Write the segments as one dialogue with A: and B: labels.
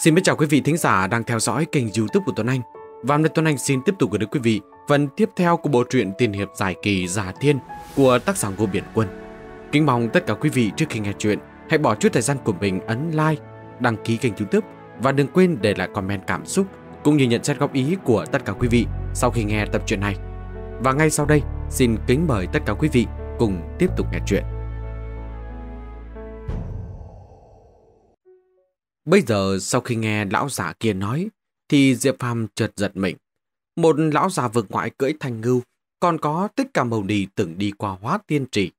A: Xin chào quý vị thính giả đang theo dõi kênh youtube của Tuấn Anh. Và hôm nay Tuấn Anh xin tiếp tục gửi đến quý vị phần tiếp theo của bộ truyện tiền hiệp giải kỳ Giả Thiên của tác giả Ngô Biển Quân. Kính mong tất cả quý vị trước khi nghe chuyện, hãy bỏ chút thời gian của mình ấn like, đăng ký kênh youtube và đừng quên để lại comment cảm xúc cũng như nhận xét góp ý của tất cả quý vị sau khi nghe tập truyện này. Và ngay sau đây, xin kính mời tất cả quý vị cùng tiếp tục nghe chuyện. Bây giờ sau khi nghe lão giả kia nói, thì Diệp Phàm chợt giật mình. Một lão già vực ngoại cưỡi thành ngưu, còn có tất cả màu đi từng đi qua hóa tiên trì.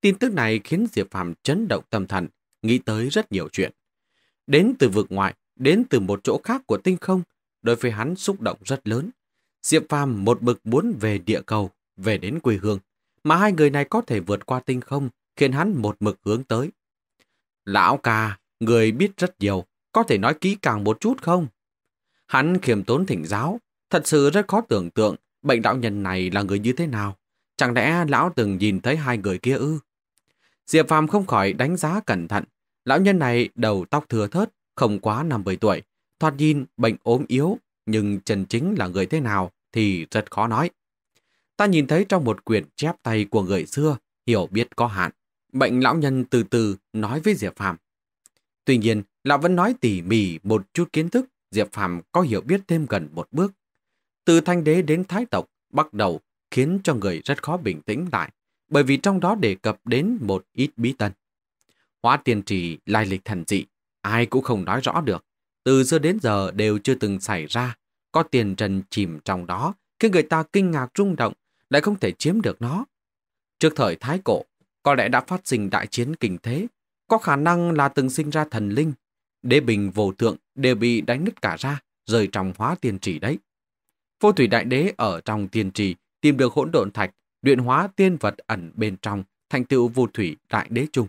A: Tin tức này khiến Diệp Phàm chấn động tâm thần, nghĩ tới rất nhiều chuyện. Đến từ vực ngoại, đến từ một chỗ khác của tinh không, đối với hắn xúc động rất lớn. Diệp Phàm một bực muốn về địa cầu, về đến quê hương, mà hai người này có thể vượt qua tinh không, khiến hắn một mực hướng tới. Lão ca, người biết rất nhiều, có thể nói kỹ càng một chút không? Hắn khiêm tốn thỉnh giáo, thật sự rất khó tưởng tượng bệnh đạo nhân này là người như thế nào. Chẳng lẽ lão từng nhìn thấy hai người kia ư? Diệp Phàm không khỏi đánh giá cẩn thận. Lão nhân này đầu tóc thừa thớt, không quá 50 tuổi. Thoạt nhìn bệnh ốm yếu, nhưng chân chính là người thế nào thì rất khó nói. Ta nhìn thấy trong một quyển chép tay của người xưa, hiểu biết có hạn. Bệnh lão nhân từ từ nói với Diệp Phạm. Tuy nhiên, lão vẫn nói tỉ mỉ một chút kiến thức, Diệp Phàm có hiểu biết thêm gần một bước. Từ thanh đế đến thái tộc, bắt đầu khiến cho người rất khó bình tĩnh lại, bởi vì trong đó đề cập đến một ít bí tân. Hóa tiền trì lai lịch thần dị, ai cũng không nói rõ được. Từ xưa đến giờ đều chưa từng xảy ra, có tiền trần chìm trong đó, khiến người ta kinh ngạc rung động, lại không thể chiếm được nó. Trước thời Thái Cổ, có lẽ đã phát sinh đại chiến kinh thế, có khả năng là từng sinh ra thần linh, đế bình vô thượng đều bị đánh nứt cả ra, rời trong hóa tiên trì đấy. Vô thủy đại đế ở trong tiên trì tìm được hỗn độn thạch, luyện hóa tiên vật ẩn bên trong, thành tựu vô thủy đại đế chung.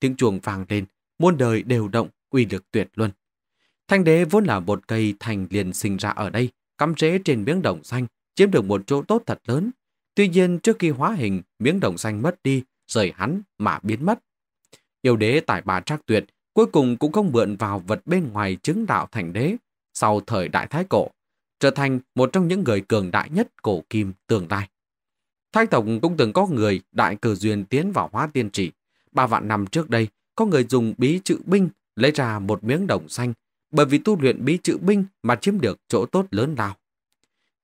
A: Tiếng chuồng vàng lên, muôn đời đều động, uy lực tuyệt luân. Thanh đế vốn là một cây thành liền sinh ra ở đây, cắm rễ trên miếng đồng xanh, chiếm được một chỗ tốt thật lớn. Tuy nhiên trước khi hóa hình, miếng đồng xanh mất đi, rời hắn mà biến mất. Yêu đế tại bà trác tuyệt, cuối cùng cũng không mượn vào vật bên ngoài chứng đạo thành đế sau thời đại thái cổ, trở thành một trong những người cường đại nhất cổ kim tương lai. Thái tộc cũng từng có người đại cử duyên tiến vào hóa tiên trị. Ba vạn năm trước đây, có người dùng bí chữ binh lấy ra một miếng đồng xanh bởi vì tu luyện bí chữ binh mà chiếm được chỗ tốt lớn lao.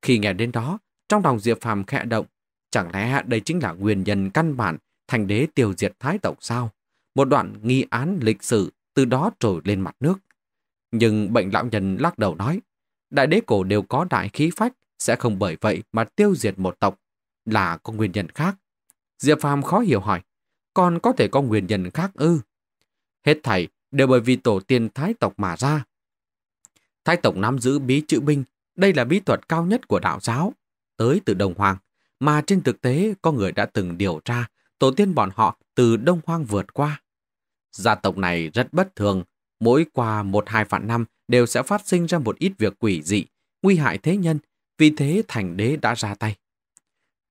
A: Khi nghe đến đó, trong lòng Diệp Phàm khẽ động, chẳng lẽ đây chính là nguyên nhân căn bản thành đế tiêu diệt thái tộc sao? một đoạn nghi án lịch sử từ đó trồi lên mặt nước. Nhưng bệnh lão nhân lắc đầu nói, đại đế cổ đều có đại khí phách, sẽ không bởi vậy mà tiêu diệt một tộc, là có nguyên nhân khác. Diệp Phàm khó hiểu hỏi, còn có thể có nguyên nhân khác ư? Hết thảy đều bởi vì tổ tiên thái tộc mà ra. Thái tộc nắm giữ bí chữ binh, đây là bí thuật cao nhất của đạo giáo, tới từ Đông Hoàng, mà trên thực tế có người đã từng điều tra tổ tiên bọn họ từ Đông Hoang vượt qua. Gia tộc này rất bất thường, mỗi qua một hai vạn năm đều sẽ phát sinh ra một ít việc quỷ dị, nguy hại thế nhân, vì thế thành đế đã ra tay.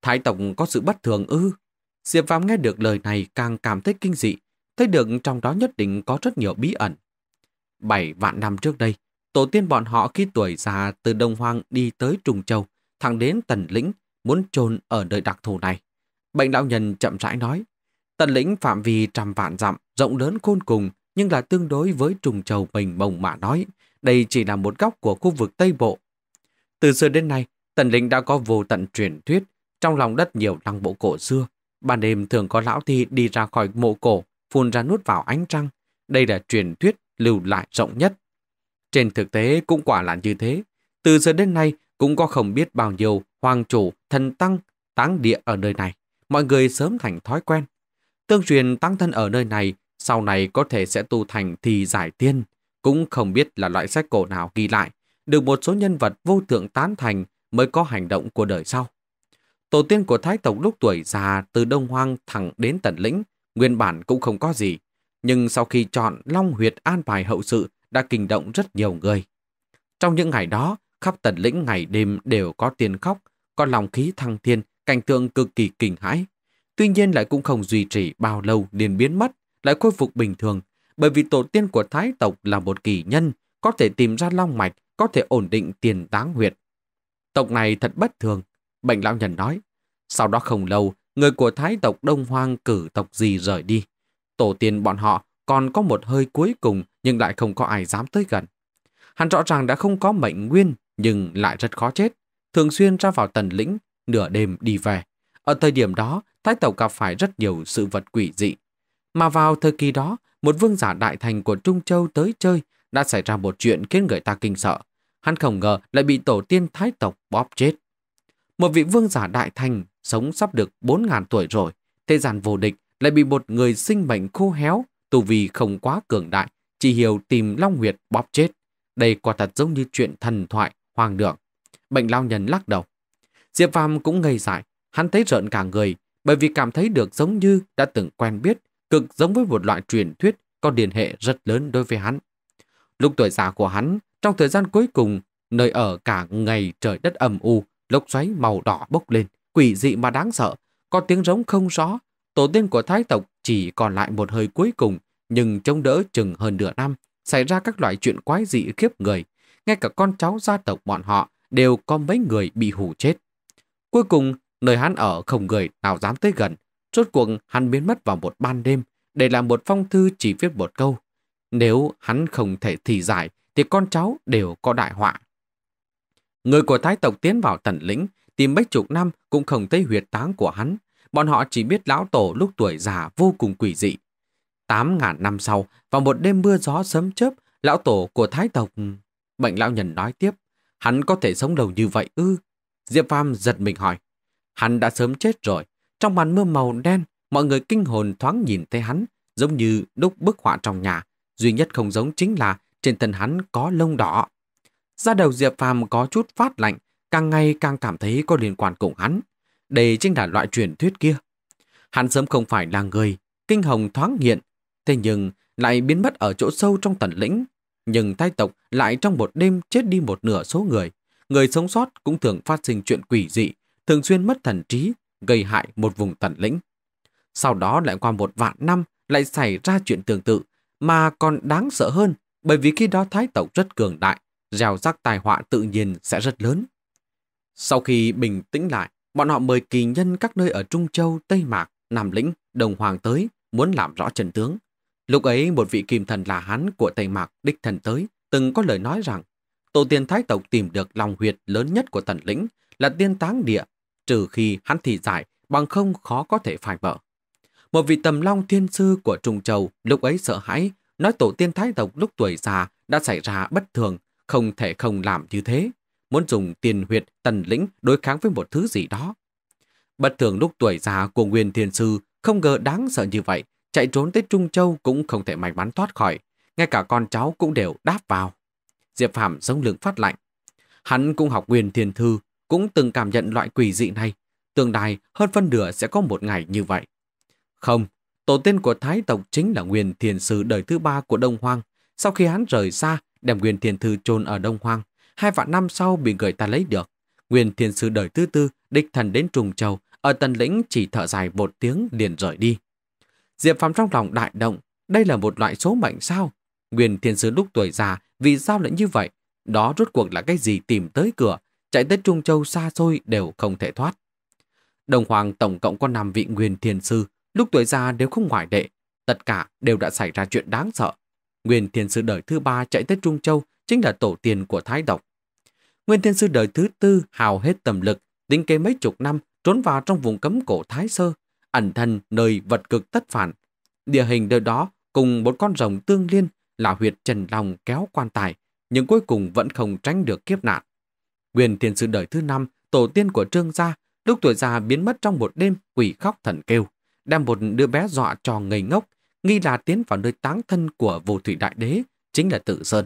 A: Thái tộc có sự bất thường ư? Diệp Phạm nghe được lời này càng cảm thấy kinh dị, thấy được trong đó nhất định có rất nhiều bí ẩn. Bảy vạn năm trước đây, tổ tiên bọn họ khi tuổi già từ Đông Hoang đi tới Trùng Châu, thẳng đến Tần Lĩnh, muốn trồn ở nơi đặc thù này. Bệnh đạo nhân chậm rãi nói, Tần lĩnh phạm vi trăm vạn dặm, rộng lớn khôn cùng, nhưng là tương đối với trùng trầu mình mông mà nói, đây chỉ là một góc của khu vực Tây Bộ. Từ xưa đến nay, tần lĩnh đã có vô tận truyền thuyết, trong lòng đất nhiều lăng bộ cổ xưa. Ban đêm thường có lão thi đi ra khỏi mộ cổ, phun ra nút vào ánh trăng. Đây là truyền thuyết lưu lại rộng nhất. Trên thực tế cũng quả là như thế. Từ giờ đến nay cũng có không biết bao nhiêu hoàng chủ, thần tăng, táng địa ở nơi này. Mọi người sớm thành thói quen. Tương truyền tăng thân ở nơi này sau này có thể sẽ tu thành thì giải tiên, cũng không biết là loại sách cổ nào ghi lại, được một số nhân vật vô thượng tán thành mới có hành động của đời sau. Tổ tiên của Thái Tộc lúc tuổi già từ Đông Hoang thẳng đến Tần Lĩnh, nguyên bản cũng không có gì, nhưng sau khi chọn Long Huyệt an bài hậu sự đã kinh động rất nhiều người. Trong những ngày đó, khắp Tần Lĩnh ngày đêm đều có tiền khóc, có lòng khí thăng thiên, cảnh tượng cực kỳ kinh hãi. Tuy nhiên lại cũng không duy trì bao lâu liền biến mất, lại khôi phục bình thường, bởi vì tổ tiên của thái tộc là một kỳ nhân, có thể tìm ra long mạch, có thể ổn định tiền táng huyệt. Tộc này thật bất thường, bệnh lão nhân nói. Sau đó không lâu, người của thái tộc Đông Hoang cử tộc gì rời đi. Tổ tiên bọn họ còn có một hơi cuối cùng nhưng lại không có ai dám tới gần. Hắn rõ ràng đã không có mệnh nguyên nhưng lại rất khó chết, thường xuyên ra vào tần lĩnh, nửa đêm đi về. Ở thời điểm đó, Thái Tẩu gặp phải rất nhiều sự vật quỷ dị. Mà vào thời kỳ đó, một vương giả đại thành của Trung Châu tới chơi đã xảy ra một chuyện khiến người ta kinh sợ. Hắn không ngờ lại bị tổ tiên Thái Tộc bóp chết. Một vị vương giả đại thành sống sắp được 4.000 tuổi rồi, thế gian vô địch lại bị một người sinh mệnh khô héo, tù vì không quá cường đại, chỉ hiểu tìm Long Huyệt bóp chết. Đây quả thật giống như chuyện thần thoại, hoàng đường. Bệnh lao nhân lắc đầu. Diệp Phàm cũng ngây dại, Hắn thấy rợn cả người bởi vì cảm thấy được giống như đã từng quen biết, cực giống với một loại truyền thuyết có liên hệ rất lớn đối với hắn. Lúc tuổi già của hắn, trong thời gian cuối cùng, nơi ở cả ngày trời đất âm u, lốc xoáy màu đỏ bốc lên, quỷ dị mà đáng sợ, có tiếng rống không rõ. Tổ tiên của thái tộc chỉ còn lại một hơi cuối cùng, nhưng chống đỡ chừng hơn nửa năm, xảy ra các loại chuyện quái dị khiếp người. Ngay cả con cháu gia tộc bọn họ đều có mấy người bị hủ chết. Cuối cùng, Nơi hắn ở không người nào dám tới gần. Rốt cuộc hắn biến mất vào một ban đêm để làm một phong thư chỉ viết một câu. Nếu hắn không thể thì giải thì con cháu đều có đại họa. Người của thái tộc tiến vào tận lĩnh tìm mấy chục năm cũng không thấy huyệt táng của hắn. Bọn họ chỉ biết lão tổ lúc tuổi già vô cùng quỷ dị. Tám ngàn năm sau, vào một đêm mưa gió sớm chớp, lão tổ của thái tộc... Bệnh lão nhân nói tiếp, hắn có thể sống lâu như vậy ư? Diệp Phàm giật mình hỏi, Hắn đã sớm chết rồi. Trong màn mưa màu đen, mọi người kinh hồn thoáng nhìn thấy hắn, giống như đúc bức họa trong nhà. Duy nhất không giống chính là trên thân hắn có lông đỏ. Ra đầu Diệp Phàm có chút phát lạnh, càng ngày càng cảm thấy có liên quan cùng hắn. Đây chính là loại truyền thuyết kia. Hắn sớm không phải là người, kinh hồng thoáng hiện, thế nhưng lại biến mất ở chỗ sâu trong tận lĩnh. Nhưng tai tộc lại trong một đêm chết đi một nửa số người. Người sống sót cũng thường phát sinh chuyện quỷ dị, thường xuyên mất thần trí, gây hại một vùng tận lĩnh. Sau đó lại qua một vạn năm lại xảy ra chuyện tương tự, mà còn đáng sợ hơn bởi vì khi đó thái tộc rất cường đại, gieo rắc tai họa tự nhiên sẽ rất lớn. Sau khi bình tĩnh lại, bọn họ mời kỳ nhân các nơi ở Trung Châu, Tây Mạc, Nam Lĩnh, Đồng Hoàng tới muốn làm rõ trần tướng. Lúc ấy một vị kim thần là hán của Tây Mạc đích thần tới từng có lời nói rằng tổ tiên thái tộc tìm được lòng huyệt lớn nhất của tần lĩnh là tiên táng địa trừ khi hắn thị giải, bằng không khó có thể phải vợ. Một vị tầm long thiên sư của Trung Châu lúc ấy sợ hãi, nói tổ tiên thái tộc lúc tuổi già đã xảy ra bất thường, không thể không làm như thế. Muốn dùng tiền huyệt tần lĩnh đối kháng với một thứ gì đó. Bất thường lúc tuổi già của Nguyên Thiên Sư không ngờ đáng sợ như vậy, chạy trốn tới Trung Châu cũng không thể may mắn thoát khỏi, ngay cả con cháu cũng đều đáp vào. Diệp Phạm giống lượng phát lạnh. Hắn cũng học Nguyên Thiên Thư, cũng từng cảm nhận loại quỷ dị này. Tương đài hơn phân nửa sẽ có một ngày như vậy. Không, tổ tiên của Thái tộc chính là Nguyên Thiền Sư đời thứ ba của Đông Hoang. Sau khi hắn rời xa, đem Nguyên Thiền Thư chôn ở Đông Hoang, hai vạn năm sau bị người ta lấy được. Nguyên Thiền Sư đời thứ tư, địch thần đến Trùng Châu, ở Tần Lĩnh chỉ thở dài một tiếng liền rời đi. Diệp Phạm trong lòng đại động, đây là một loại số mệnh sao? Nguyên thiền sư lúc tuổi già, vì sao lại như vậy? Đó rốt cuộc là cái gì tìm tới cửa, chạy tới Trung Châu xa xôi đều không thể thoát. Đồng Hoàng tổng cộng có 5 vị nguyên thiền sư, lúc tuổi già đều không ngoại đệ tất cả đều đã xảy ra chuyện đáng sợ. Nguyên thiền sư đời thứ ba chạy tới Trung Châu chính là tổ tiên của Thái Độc. Nguyên thiền sư đời thứ tư hào hết tầm lực, tính kế mấy chục năm trốn vào trong vùng cấm cổ Thái Sơ, ẩn thân nơi vật cực tất phản. Địa hình nơi đó cùng một con rồng tương liên là huyệt trần lòng kéo quan tài, nhưng cuối cùng vẫn không tránh được kiếp nạn. Nguyên thiên sự đời thứ năm, tổ tiên của Trương Gia, lúc tuổi già biến mất trong một đêm, quỷ khóc thần kêu, đem một đứa bé dọa cho ngây ngốc, nghi là tiến vào nơi táng thân của vô thủy đại đế, chính là tự sơn.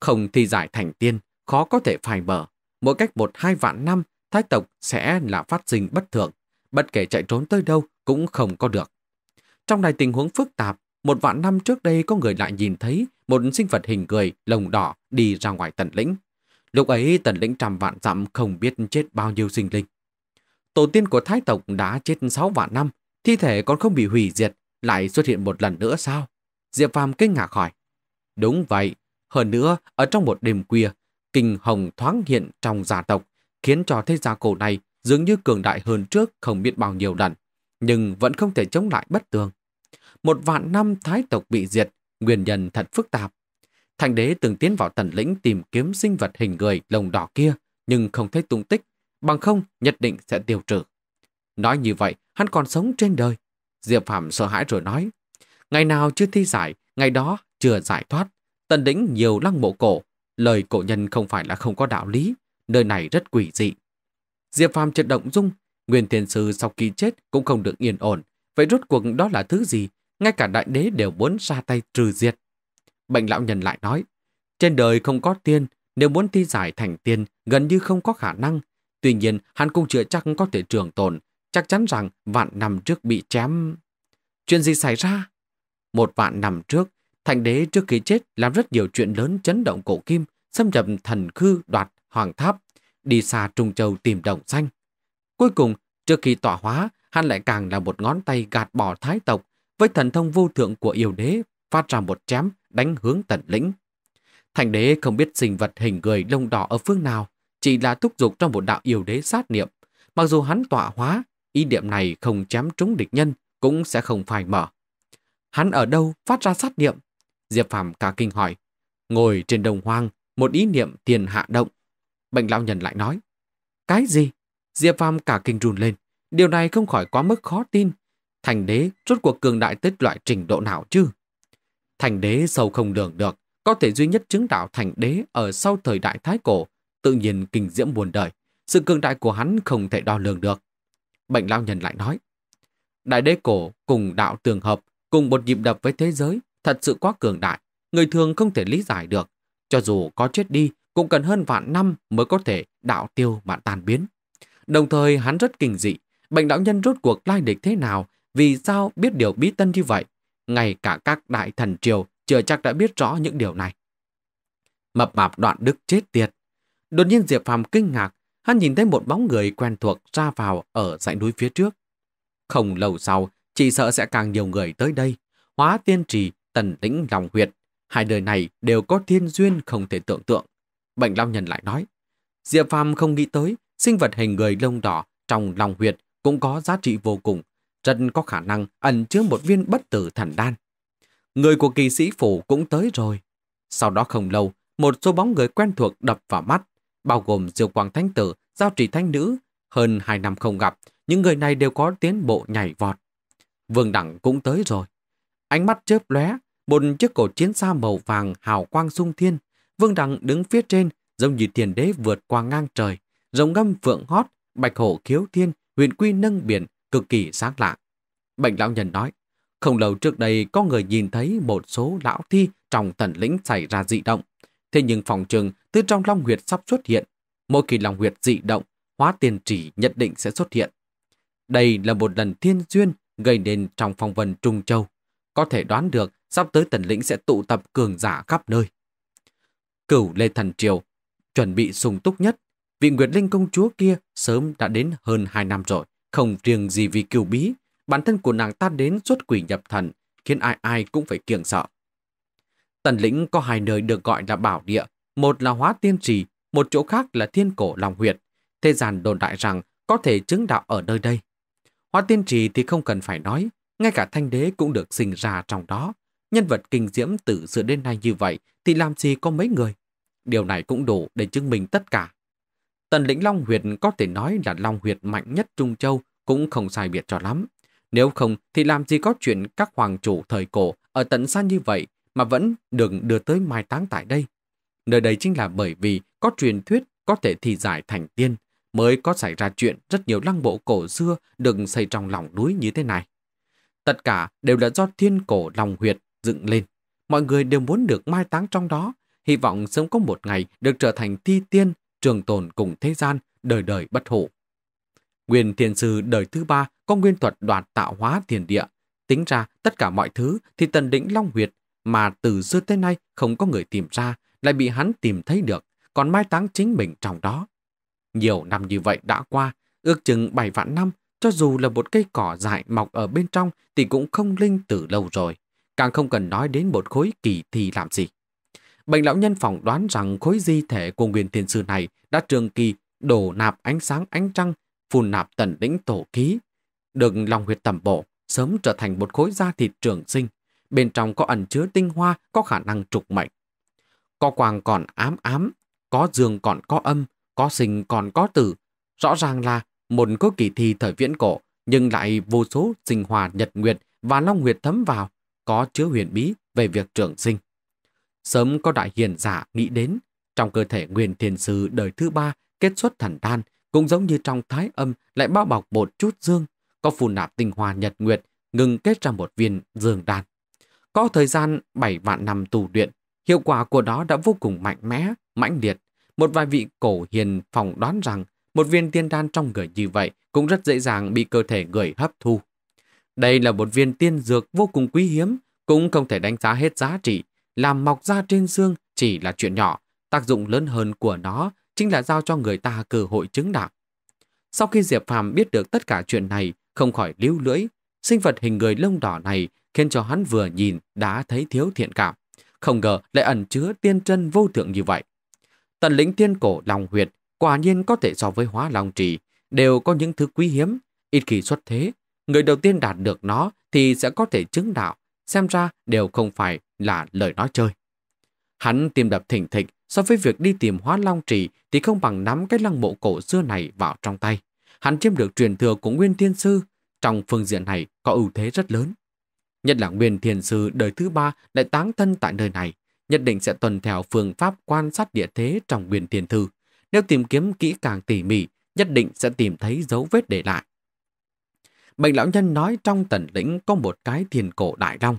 A: Không thi giải thành tiên, khó có thể phai mở. Mỗi cách một hai vạn năm, thái tộc sẽ là phát sinh bất thường. Bất kể chạy trốn tới đâu cũng không có được. Trong này tình huống phức tạp, một vạn năm trước đây có người lại nhìn thấy một sinh vật hình người, lồng đỏ đi ra ngoài tận lĩnh. Lúc ấy tần lĩnh trăm vạn dặm không biết chết bao nhiêu sinh linh. Tổ tiên của thái tộc đã chết 6 vạn năm, thi thể còn không bị hủy diệt, lại xuất hiện một lần nữa sao? Diệp Phàm kinh ngạc hỏi. Đúng vậy, hơn nữa, ở trong một đêm khuya, kinh hồng thoáng hiện trong gia tộc, khiến cho thế gia cổ này dường như cường đại hơn trước không biết bao nhiêu lần, nhưng vẫn không thể chống lại bất tường. Một vạn năm thái tộc bị diệt, nguyên nhân thật phức tạp, Thành đế từng tiến vào tần lĩnh tìm kiếm sinh vật hình người lồng đỏ kia, nhưng không thấy tung tích, bằng không nhất định sẽ tiêu trừ. Nói như vậy, hắn còn sống trên đời. Diệp Phạm sợ hãi rồi nói, ngày nào chưa thi giải, ngày đó chưa giải thoát. Tần lĩnh nhiều lăng mộ cổ, lời cổ nhân không phải là không có đạo lý, nơi này rất quỷ dị. Diệp Phạm chợt động dung, Nguyên Thiên Sư sau khi chết cũng không được yên ổn. Vậy rốt cuộc đó là thứ gì? Ngay cả đại đế đều muốn ra tay trừ diệt. Bệnh lão nhân lại nói, trên đời không có tiên, nếu muốn thi giải thành tiên gần như không có khả năng. Tuy nhiên, hắn cũng chưa chắc có thể trường tồn, chắc chắn rằng vạn năm trước bị chém. Chuyện gì xảy ra? Một vạn năm trước, thành đế trước khi chết làm rất nhiều chuyện lớn chấn động cổ kim, xâm nhập thần khư đoạt hoàng tháp, đi xa Trung Châu tìm đồng xanh. Cuối cùng, trước khi tỏa hóa, hắn lại càng là một ngón tay gạt bỏ thái tộc, với thần thông vô thượng của yêu đế, phát ra một chém đánh hướng tận lĩnh. Thành đế không biết sinh vật hình người lông đỏ ở phương nào, chỉ là thúc giục trong một đạo yêu đế sát niệm. Mặc dù hắn tọa hóa, ý niệm này không chém trúng địch nhân, cũng sẽ không phải mở. Hắn ở đâu phát ra sát niệm? Diệp Phạm cả kinh hỏi. Ngồi trên đồng hoang, một ý niệm tiền hạ động. Bệnh lão nhân lại nói. Cái gì? Diệp Phạm cả kinh run lên. Điều này không khỏi quá mức khó tin. Thành đế rốt cuộc cường đại tới loại trình độ nào chứ? Thành đế sâu không lường được, có thể duy nhất chứng đạo thành đế ở sau thời đại Thái Cổ, tự nhiên kinh diễm buồn đời. Sự cường đại của hắn không thể đo lường được. Bệnh lao nhân lại nói, Đại đế cổ cùng đạo tường hợp, cùng một nhịp đập với thế giới, thật sự quá cường đại, người thường không thể lý giải được. Cho dù có chết đi, cũng cần hơn vạn năm mới có thể đạo tiêu mà tan biến. Đồng thời hắn rất kinh dị, bệnh đạo nhân rốt cuộc lai địch thế nào, vì sao biết điều bí tân như vậy, ngay cả các đại thần triều chưa chắc đã biết rõ những điều này. Mập mạp đoạn đức chết tiệt. Đột nhiên Diệp Phàm kinh ngạc, hắn nhìn thấy một bóng người quen thuộc ra vào ở dãy núi phía trước. Không lâu sau, chỉ sợ sẽ càng nhiều người tới đây. Hóa tiên trì, tần lĩnh lòng huyệt. Hai đời này đều có thiên duyên không thể tưởng tượng. Bệnh Long Nhân lại nói, Diệp Phàm không nghĩ tới, sinh vật hình người lông đỏ trong lòng huyệt cũng có giá trị vô cùng, rất có khả năng ẩn chứa một viên bất tử thần đan. Người của kỳ sĩ phủ cũng tới rồi. Sau đó không lâu, một số bóng người quen thuộc đập vào mắt, bao gồm Diêu Quang Thánh Tử, Giao trị Thánh Nữ. Hơn hai năm không gặp, những người này đều có tiến bộ nhảy vọt. Vương Đẳng cũng tới rồi. Ánh mắt chớp lóe, một chiếc cổ chiến xa màu vàng hào quang sung thiên. Vương Đẳng đứng phía trên, giống như tiền đế vượt qua ngang trời. Rồng ngâm phượng hót, bạch hổ khiếu thiên, huyền quy nâng biển, cực kỳ xác lạ. Bệnh lão nhân nói, không lâu trước đây có người nhìn thấy một số lão thi trong thần lĩnh xảy ra dị động. Thế nhưng phòng trường từ trong long huyệt sắp xuất hiện. Mỗi kỳ long huyệt dị động, hóa tiền trì nhất định sẽ xuất hiện. Đây là một lần thiên duyên gây nên trong phong vân Trung Châu. Có thể đoán được sắp tới tần lĩnh sẽ tụ tập cường giả khắp nơi. Cửu Lê Thần Triều chuẩn bị sung túc nhất. Vị Nguyệt Linh công chúa kia sớm đã đến hơn 2 năm rồi. Không riêng gì vì kiều bí, bản thân của nàng ta đến xuất quỷ nhập thần, khiến ai ai cũng phải kiêng sợ. Tần lĩnh có hai nơi được gọi là bảo địa, một là hóa tiên trì, một chỗ khác là thiên cổ lòng huyệt. Thế gian đồn đại rằng có thể chứng đạo ở nơi đây. Hóa tiên trì thì không cần phải nói, ngay cả thanh đế cũng được sinh ra trong đó. Nhân vật kinh diễm từ xưa đến nay như vậy thì làm gì có mấy người. Điều này cũng đủ để chứng minh tất cả. Tần lĩnh Long Huyệt có thể nói là Long Huyệt mạnh nhất Trung Châu cũng không sai biệt cho lắm. Nếu không thì làm gì có chuyện các hoàng chủ thời cổ ở tận xa như vậy mà vẫn đừng đưa tới mai táng tại đây. Nơi đây chính là bởi vì có truyền thuyết có thể thì giải thành tiên mới có xảy ra chuyện rất nhiều lăng bộ cổ xưa đừng xây trong lòng núi như thế này. Tất cả đều là do thiên cổ lòng huyệt dựng lên. Mọi người đều muốn được mai táng trong đó, hy vọng sớm có một ngày được trở thành thi tiên trường tồn cùng thế gian, đời đời bất hủ. Nguyên thiền sư đời thứ ba có nguyên thuật đoạt tạo hóa thiền địa. Tính ra tất cả mọi thứ thì tần đỉnh long huyệt mà từ xưa tới nay không có người tìm ra lại bị hắn tìm thấy được, còn mai táng chính mình trong đó. Nhiều năm như vậy đã qua, ước chừng bảy vạn năm, cho dù là một cây cỏ dại mọc ở bên trong thì cũng không linh từ lâu rồi. Càng không cần nói đến một khối kỳ thì làm gì. Bệnh lão nhân phỏng đoán rằng khối di thể của nguyên thiên sư này đã trường kỳ đổ nạp ánh sáng ánh trăng, phun nạp tận đỉnh tổ khí. Được lòng huyệt tầm bộ, sớm trở thành một khối da thịt trường sinh. Bên trong có ẩn chứa tinh hoa có khả năng trục mệnh. Có quàng còn ám ám, có dương còn có âm, có sinh còn có tử. Rõ ràng là một khối kỳ thi thời viễn cổ, nhưng lại vô số sinh hòa nhật nguyệt và long huyệt thấm vào, có chứa huyền bí về việc trường sinh. Sớm có đại hiền giả nghĩ đến, trong cơ thể nguyên thiền sư đời thứ ba kết xuất thần đan cũng giống như trong thái âm lại bao bọc một chút dương, có phù nạp tinh hoa nhật nguyệt, ngừng kết ra một viên dương đan. Có thời gian 7 vạn năm tù luyện, hiệu quả của đó đã vô cùng mạnh mẽ, mãnh liệt. Một vài vị cổ hiền phòng đoán rằng một viên tiên đan trong người như vậy cũng rất dễ dàng bị cơ thể người hấp thu. Đây là một viên tiên dược vô cùng quý hiếm, cũng không thể đánh giá hết giá trị, làm mọc ra trên xương chỉ là chuyện nhỏ, tác dụng lớn hơn của nó chính là giao cho người ta cơ hội chứng đạo. Sau khi Diệp Phàm biết được tất cả chuyện này, không khỏi lưu lưỡi, sinh vật hình người lông đỏ này khiến cho hắn vừa nhìn đã thấy thiếu thiện cảm. Không ngờ lại ẩn chứa tiên chân vô thượng như vậy. Tần lĩnh thiên cổ lòng huyệt, quả nhiên có thể so với hóa lòng trì, đều có những thứ quý hiếm, ít khi xuất thế. Người đầu tiên đạt được nó thì sẽ có thể chứng đạo, xem ra đều không phải là lời nói chơi. Hắn tìm đập thỉnh thịnh so với việc đi tìm hóa long trì thì không bằng nắm cái lăng mộ cổ xưa này vào trong tay. Hắn chiếm được truyền thừa của Nguyên Thiên Sư, trong phương diện này có ưu thế rất lớn. Nhất là Nguyên Thiên Sư đời thứ ba lại táng thân tại nơi này, nhất định sẽ tuần theo phương pháp quan sát địa thế trong Nguyên Thiên Thư. Nếu tìm kiếm kỹ càng tỉ mỉ, nhất định sẽ tìm thấy dấu vết để lại bệnh lão nhân nói trong tần lĩnh có một cái thiền cổ đại long.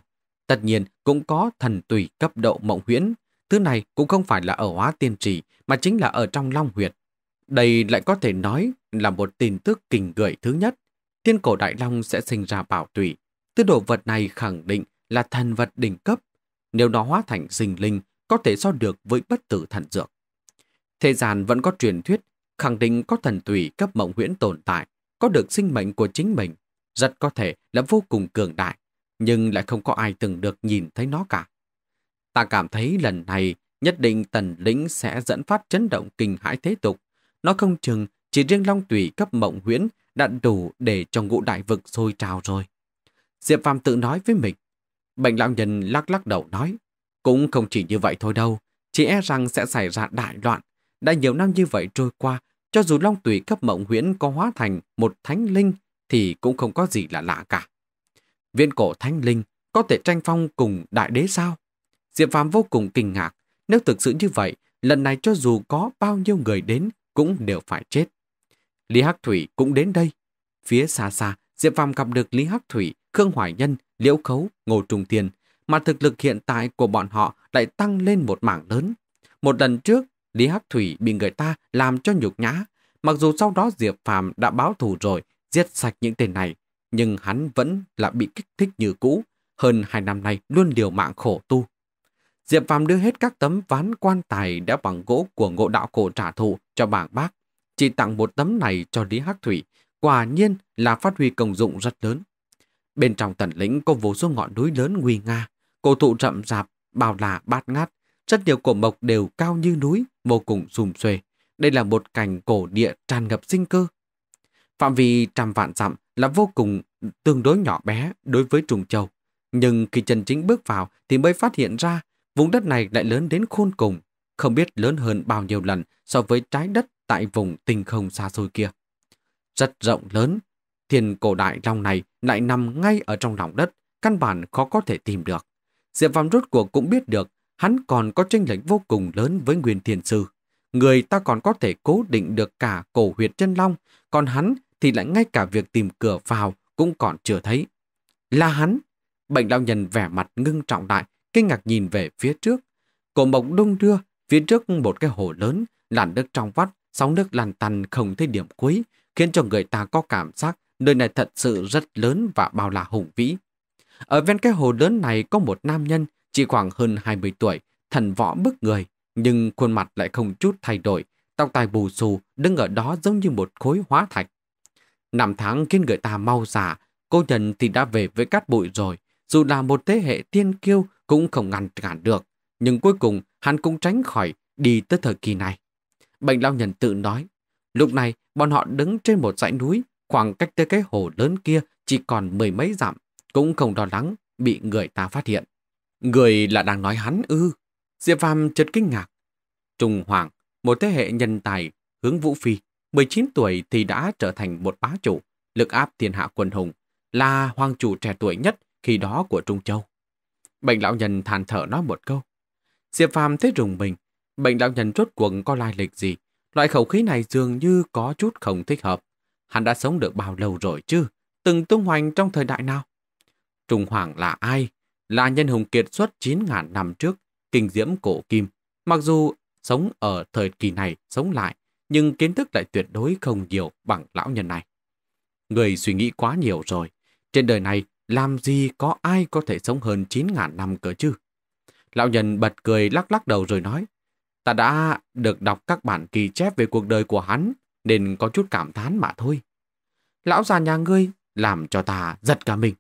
A: Tất nhiên cũng có thần tùy cấp độ mộng huyễn. Thứ này cũng không phải là ở hóa tiên trì mà chính là ở trong long huyệt. Đây lại có thể nói là một tin tức kinh gửi thứ nhất. Thiên cổ đại long sẽ sinh ra bảo tùy. Tư đồ vật này khẳng định là thần vật đỉnh cấp. Nếu nó hóa thành sinh linh, có thể so được với bất tử thần dược. Thế gian vẫn có truyền thuyết khẳng định có thần tùy cấp mộng huyễn tồn tại, có được sinh mệnh của chính mình rất có thể là vô cùng cường đại, nhưng lại không có ai từng được nhìn thấy nó cả. Ta cảm thấy lần này nhất định tần lĩnh sẽ dẫn phát chấn động kinh hãi thế tục. Nó không chừng chỉ riêng long tùy cấp mộng huyễn đã đủ để cho ngũ đại vực sôi trào rồi. Diệp Phạm tự nói với mình. Bệnh lão nhân lắc lắc đầu nói, cũng không chỉ như vậy thôi đâu, chỉ e rằng sẽ xảy ra đại loạn. Đã nhiều năm như vậy trôi qua, cho dù long tùy cấp mộng huyễn có hóa thành một thánh linh thì cũng không có gì là lạ cả. Viên cổ thanh linh có thể tranh phong cùng đại đế sao? Diệp Phạm vô cùng kinh ngạc, nếu thực sự như vậy, lần này cho dù có bao nhiêu người đến cũng đều phải chết. Lý Hắc Thủy cũng đến đây. Phía xa xa, Diệp Phạm gặp được Lý Hắc Thủy, Khương Hoài Nhân, Liễu Khấu, Ngô Trung Tiền, mà thực lực hiện tại của bọn họ lại tăng lên một mảng lớn. Một lần trước, Lý Hắc Thủy bị người ta làm cho nhục nhã, mặc dù sau đó Diệp Phạm đã báo thù rồi, giết sạch những tên này, nhưng hắn vẫn là bị kích thích như cũ, hơn hai năm nay luôn liều mạng khổ tu. Diệp Phàm đưa hết các tấm ván quan tài đã bằng gỗ của ngộ đạo cổ trả thù cho bảng bác, chỉ tặng một tấm này cho Lý Hắc Thủy, quả nhiên là phát huy công dụng rất lớn. Bên trong tần lĩnh có vô số ngọn núi lớn nguy nga, cổ thụ rậm rạp, bao là bát ngát, rất nhiều cổ mộc đều cao như núi, vô cùng xùm xuề. Đây là một cảnh cổ địa tràn ngập sinh cơ, Phạm vi trăm vạn dặm là vô cùng tương đối nhỏ bé đối với Trùng Châu. Nhưng khi Trần Chính bước vào thì mới phát hiện ra vùng đất này lại lớn đến khôn cùng, không biết lớn hơn bao nhiêu lần so với trái đất tại vùng tinh không xa xôi kia. Rất rộng lớn, thiền cổ đại long này lại nằm ngay ở trong lòng đất, căn bản khó có thể tìm được. Diệp Phạm rốt cuộc cũng biết được hắn còn có tranh lệch vô cùng lớn với Nguyên Thiền Sư. Người ta còn có thể cố định được cả cổ huyệt chân long, còn hắn thì lại ngay cả việc tìm cửa vào cũng còn chưa thấy. Là hắn! Bệnh đạo nhân vẻ mặt ngưng trọng lại, kinh ngạc nhìn về phía trước. Cổ mộc đung đưa, phía trước một cái hồ lớn, làn nước trong vắt, sóng nước lăn tăn không thấy điểm cuối, khiến cho người ta có cảm giác nơi này thật sự rất lớn và bao la hùng vĩ. Ở ven cái hồ lớn này có một nam nhân, chỉ khoảng hơn 20 tuổi, thần võ bức người, nhưng khuôn mặt lại không chút thay đổi, tóc tai bù xù, đứng ở đó giống như một khối hóa thạch. Năm tháng khiến người ta mau già, cô nhân thì đã về với cát bụi rồi, dù là một thế hệ tiên kiêu cũng không ngăn cản được. Nhưng cuối cùng hắn cũng tránh khỏi đi tới thời kỳ này. Bệnh lao nhân tự nói, lúc này bọn họ đứng trên một dãy núi, khoảng cách tới cái hồ lớn kia chỉ còn mười mấy dặm, cũng không lo lắng bị người ta phát hiện. Người là đang nói hắn ư. Diệp Phàm chợt kinh ngạc. Trùng Hoàng, một thế hệ nhân tài hướng Vũ Phi 19 tuổi thì đã trở thành một bá chủ, lực áp thiên hạ quân hùng, là hoàng chủ trẻ tuổi nhất khi đó của Trung Châu. Bệnh lão nhân than thở nói một câu. Diệp Phàm thấy rùng mình, bệnh lão nhân rốt cuộc có lai lịch gì, loại khẩu khí này dường như có chút không thích hợp. Hắn đã sống được bao lâu rồi chứ, từng tung hoành trong thời đại nào? Trung Hoàng là ai? Là nhân hùng kiệt xuất 9.000 năm trước, kinh diễm cổ kim. Mặc dù sống ở thời kỳ này, sống lại, nhưng kiến thức lại tuyệt đối không nhiều bằng lão nhân này. Người suy nghĩ quá nhiều rồi. Trên đời này, làm gì có ai có thể sống hơn 9.000 năm cơ chứ? Lão nhân bật cười lắc lắc đầu rồi nói, ta đã được đọc các bản kỳ chép về cuộc đời của hắn, nên có chút cảm thán mà thôi. Lão già nhà ngươi làm cho ta giật cả mình.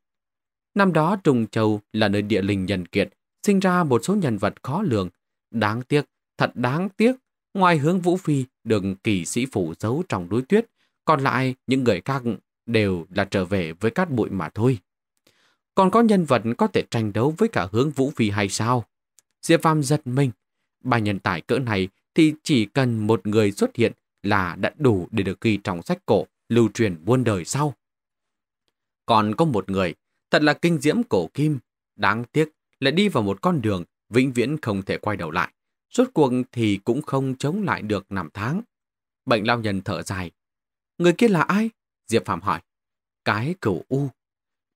A: Năm đó Trung Châu là nơi địa linh nhân kiệt, sinh ra một số nhân vật khó lường. Đáng tiếc, thật đáng tiếc Ngoài hướng Vũ Phi được kỳ sĩ phủ giấu trong núi tuyết, còn lại những người khác đều là trở về với cát bụi mà thôi. Còn có nhân vật có thể tranh đấu với cả hướng Vũ Phi hay sao? Diệp Phàm giật mình. bài nhân tài cỡ này thì chỉ cần một người xuất hiện là đã đủ để được ghi trong sách cổ, lưu truyền muôn đời sau. Còn có một người, thật là kinh diễm cổ kim, đáng tiếc lại đi vào một con đường vĩnh viễn không thể quay đầu lại. Rốt cuộc thì cũng không chống lại được nằm tháng. Bệnh lao nhân thở dài. Người kia là ai? Diệp Phạm hỏi. Cái cửu U.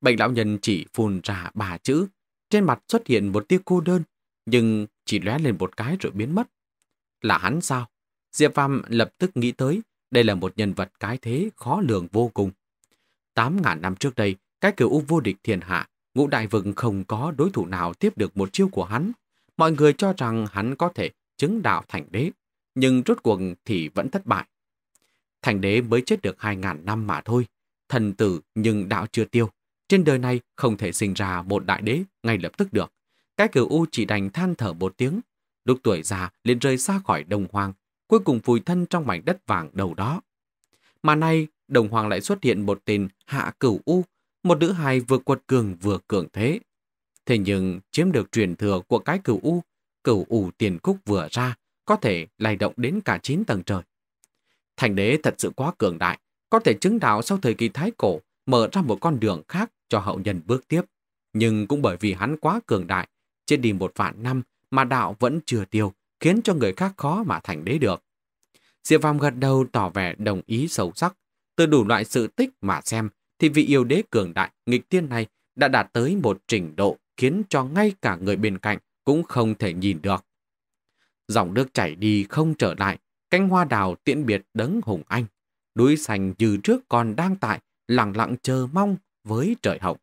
A: Bệnh lão nhân chỉ phun ra ba chữ. Trên mặt xuất hiện một tia cô đơn, nhưng chỉ lóe lên một cái rồi biến mất. Là hắn sao? Diệp Phạm lập tức nghĩ tới đây là một nhân vật cái thế khó lường vô cùng. Tám ngàn năm trước đây, cái cửu U vô địch thiên hạ, ngũ đại vực không có đối thủ nào tiếp được một chiêu của hắn. Mọi người cho rằng hắn có thể chứng đạo thành đế, nhưng rốt cuộc thì vẫn thất bại. Thành đế mới chết được 2.000 năm mà thôi, thần tử nhưng đạo chưa tiêu. Trên đời này không thể sinh ra một đại đế ngay lập tức được. Cái cửu U chỉ đành than thở một tiếng. Lúc tuổi già liền rơi xa khỏi đồng hoàng, cuối cùng vùi thân trong mảnh đất vàng đầu đó. Mà nay, đồng hoàng lại xuất hiện một tên hạ cửu U, một nữ hài vừa quật cường vừa cường thế. Thế nhưng chiếm được truyền thừa của cái cửu U, cửu U tiền cúc vừa ra, có thể lay động đến cả 9 tầng trời. Thành đế thật sự quá cường đại, có thể chứng đạo sau thời kỳ thái cổ mở ra một con đường khác cho hậu nhân bước tiếp. Nhưng cũng bởi vì hắn quá cường đại, chết đi một vạn năm mà đạo vẫn chưa tiêu, khiến cho người khác khó mà thành đế được. Diệp Phàm gật đầu tỏ vẻ đồng ý sâu sắc. Từ đủ loại sự tích mà xem, thì vị yêu đế cường đại nghịch tiên này đã đạt tới một trình độ khiến cho ngay cả người bên cạnh cũng không thể nhìn được. Dòng nước chảy đi không trở lại, Canh hoa đào tiễn biệt đấng hùng anh. Núi xanh như trước còn đang tại, lặng lặng chờ mong với trời hồng.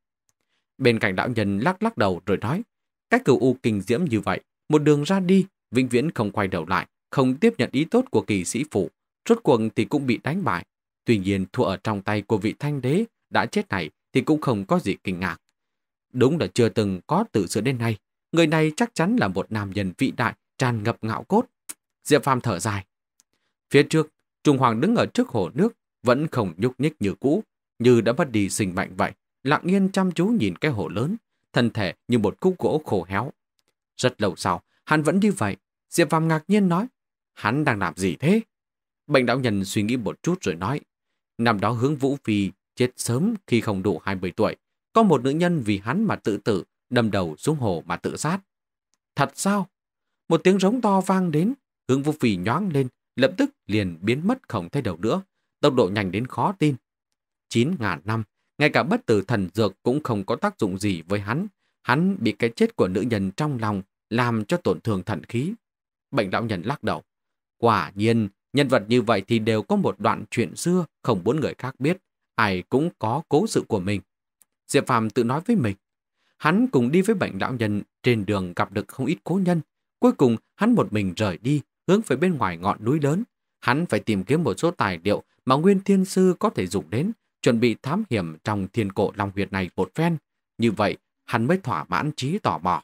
A: Bên cạnh đạo nhân lắc lắc đầu rồi nói, cách cửu u kinh diễm như vậy, một đường ra đi, vĩnh viễn không quay đầu lại, không tiếp nhận ý tốt của kỳ sĩ phụ, rốt cuộc thì cũng bị đánh bại. Tuy nhiên thua ở trong tay của vị thanh đế đã chết này thì cũng không có gì kinh ngạc. Đúng là chưa từng có từ xưa đến nay, người này chắc chắn là một nam nhân vĩ đại, tràn ngập ngạo cốt. Diệp Phàm thở dài. Phía trước, Trung Hoàng đứng ở trước hồ nước, vẫn không nhúc nhích như cũ, như đã mất đi sinh mạnh vậy, lặng yên chăm chú nhìn cái hồ lớn, thân thể như một khúc gỗ khổ héo. Rất lâu sau, hắn vẫn đi vậy, Diệp Phàm ngạc nhiên nói, hắn đang làm gì thế? Bệnh đạo nhân suy nghĩ một chút rồi nói, năm đó hướng Vũ Phi chết sớm khi không đủ 20 tuổi, có một nữ nhân vì hắn mà tự tử, đâm đầu xuống hồ mà tự sát. Thật sao? Một tiếng rống to vang đến, hướng vô phì nhoáng lên, lập tức liền biến mất không thấy đầu nữa. Tốc độ nhanh đến khó tin. 9.000 năm, ngay cả bất tử thần dược cũng không có tác dụng gì với hắn. Hắn bị cái chết của nữ nhân trong lòng làm cho tổn thương thận khí. Bệnh lão nhân lắc đầu. Quả nhiên, nhân vật như vậy thì đều có một đoạn chuyện xưa không muốn người khác biết. Ai cũng có cố sự của mình. Diệp Phạm tự nói với mình. Hắn cùng đi với bệnh đạo nhân, trên đường gặp được không ít cố nhân. Cuối cùng, hắn một mình rời đi, hướng về bên ngoài ngọn núi lớn. Hắn phải tìm kiếm một số tài liệu mà Nguyên Thiên Sư có thể dùng đến, chuẩn bị thám hiểm trong thiên cổ long huyệt này một phen. Như vậy, hắn mới thỏa mãn trí tò mò.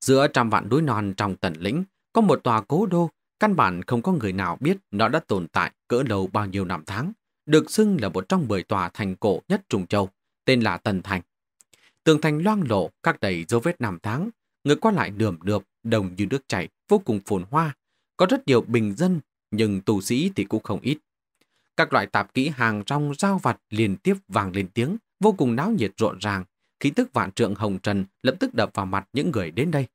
A: Giữa trăm vạn núi non trong tận lĩnh, có một tòa cố đô, căn bản không có người nào biết nó đã tồn tại cỡ lâu bao nhiêu năm tháng, được xưng là một trong 10 tòa thành cổ nhất Trung Châu tên là Tần Thành. Tường thành loang lộ, các đầy dấu vết năm tháng, người qua lại đường nượp, đồng như nước chảy, vô cùng phồn hoa. Có rất nhiều bình dân, nhưng tù sĩ thì cũng không ít. Các loại tạp kỹ hàng trong giao vặt liên tiếp vàng lên tiếng, vô cùng náo nhiệt rộn ràng, khí tức vạn trượng hồng trần lập tức đập vào mặt những người đến đây.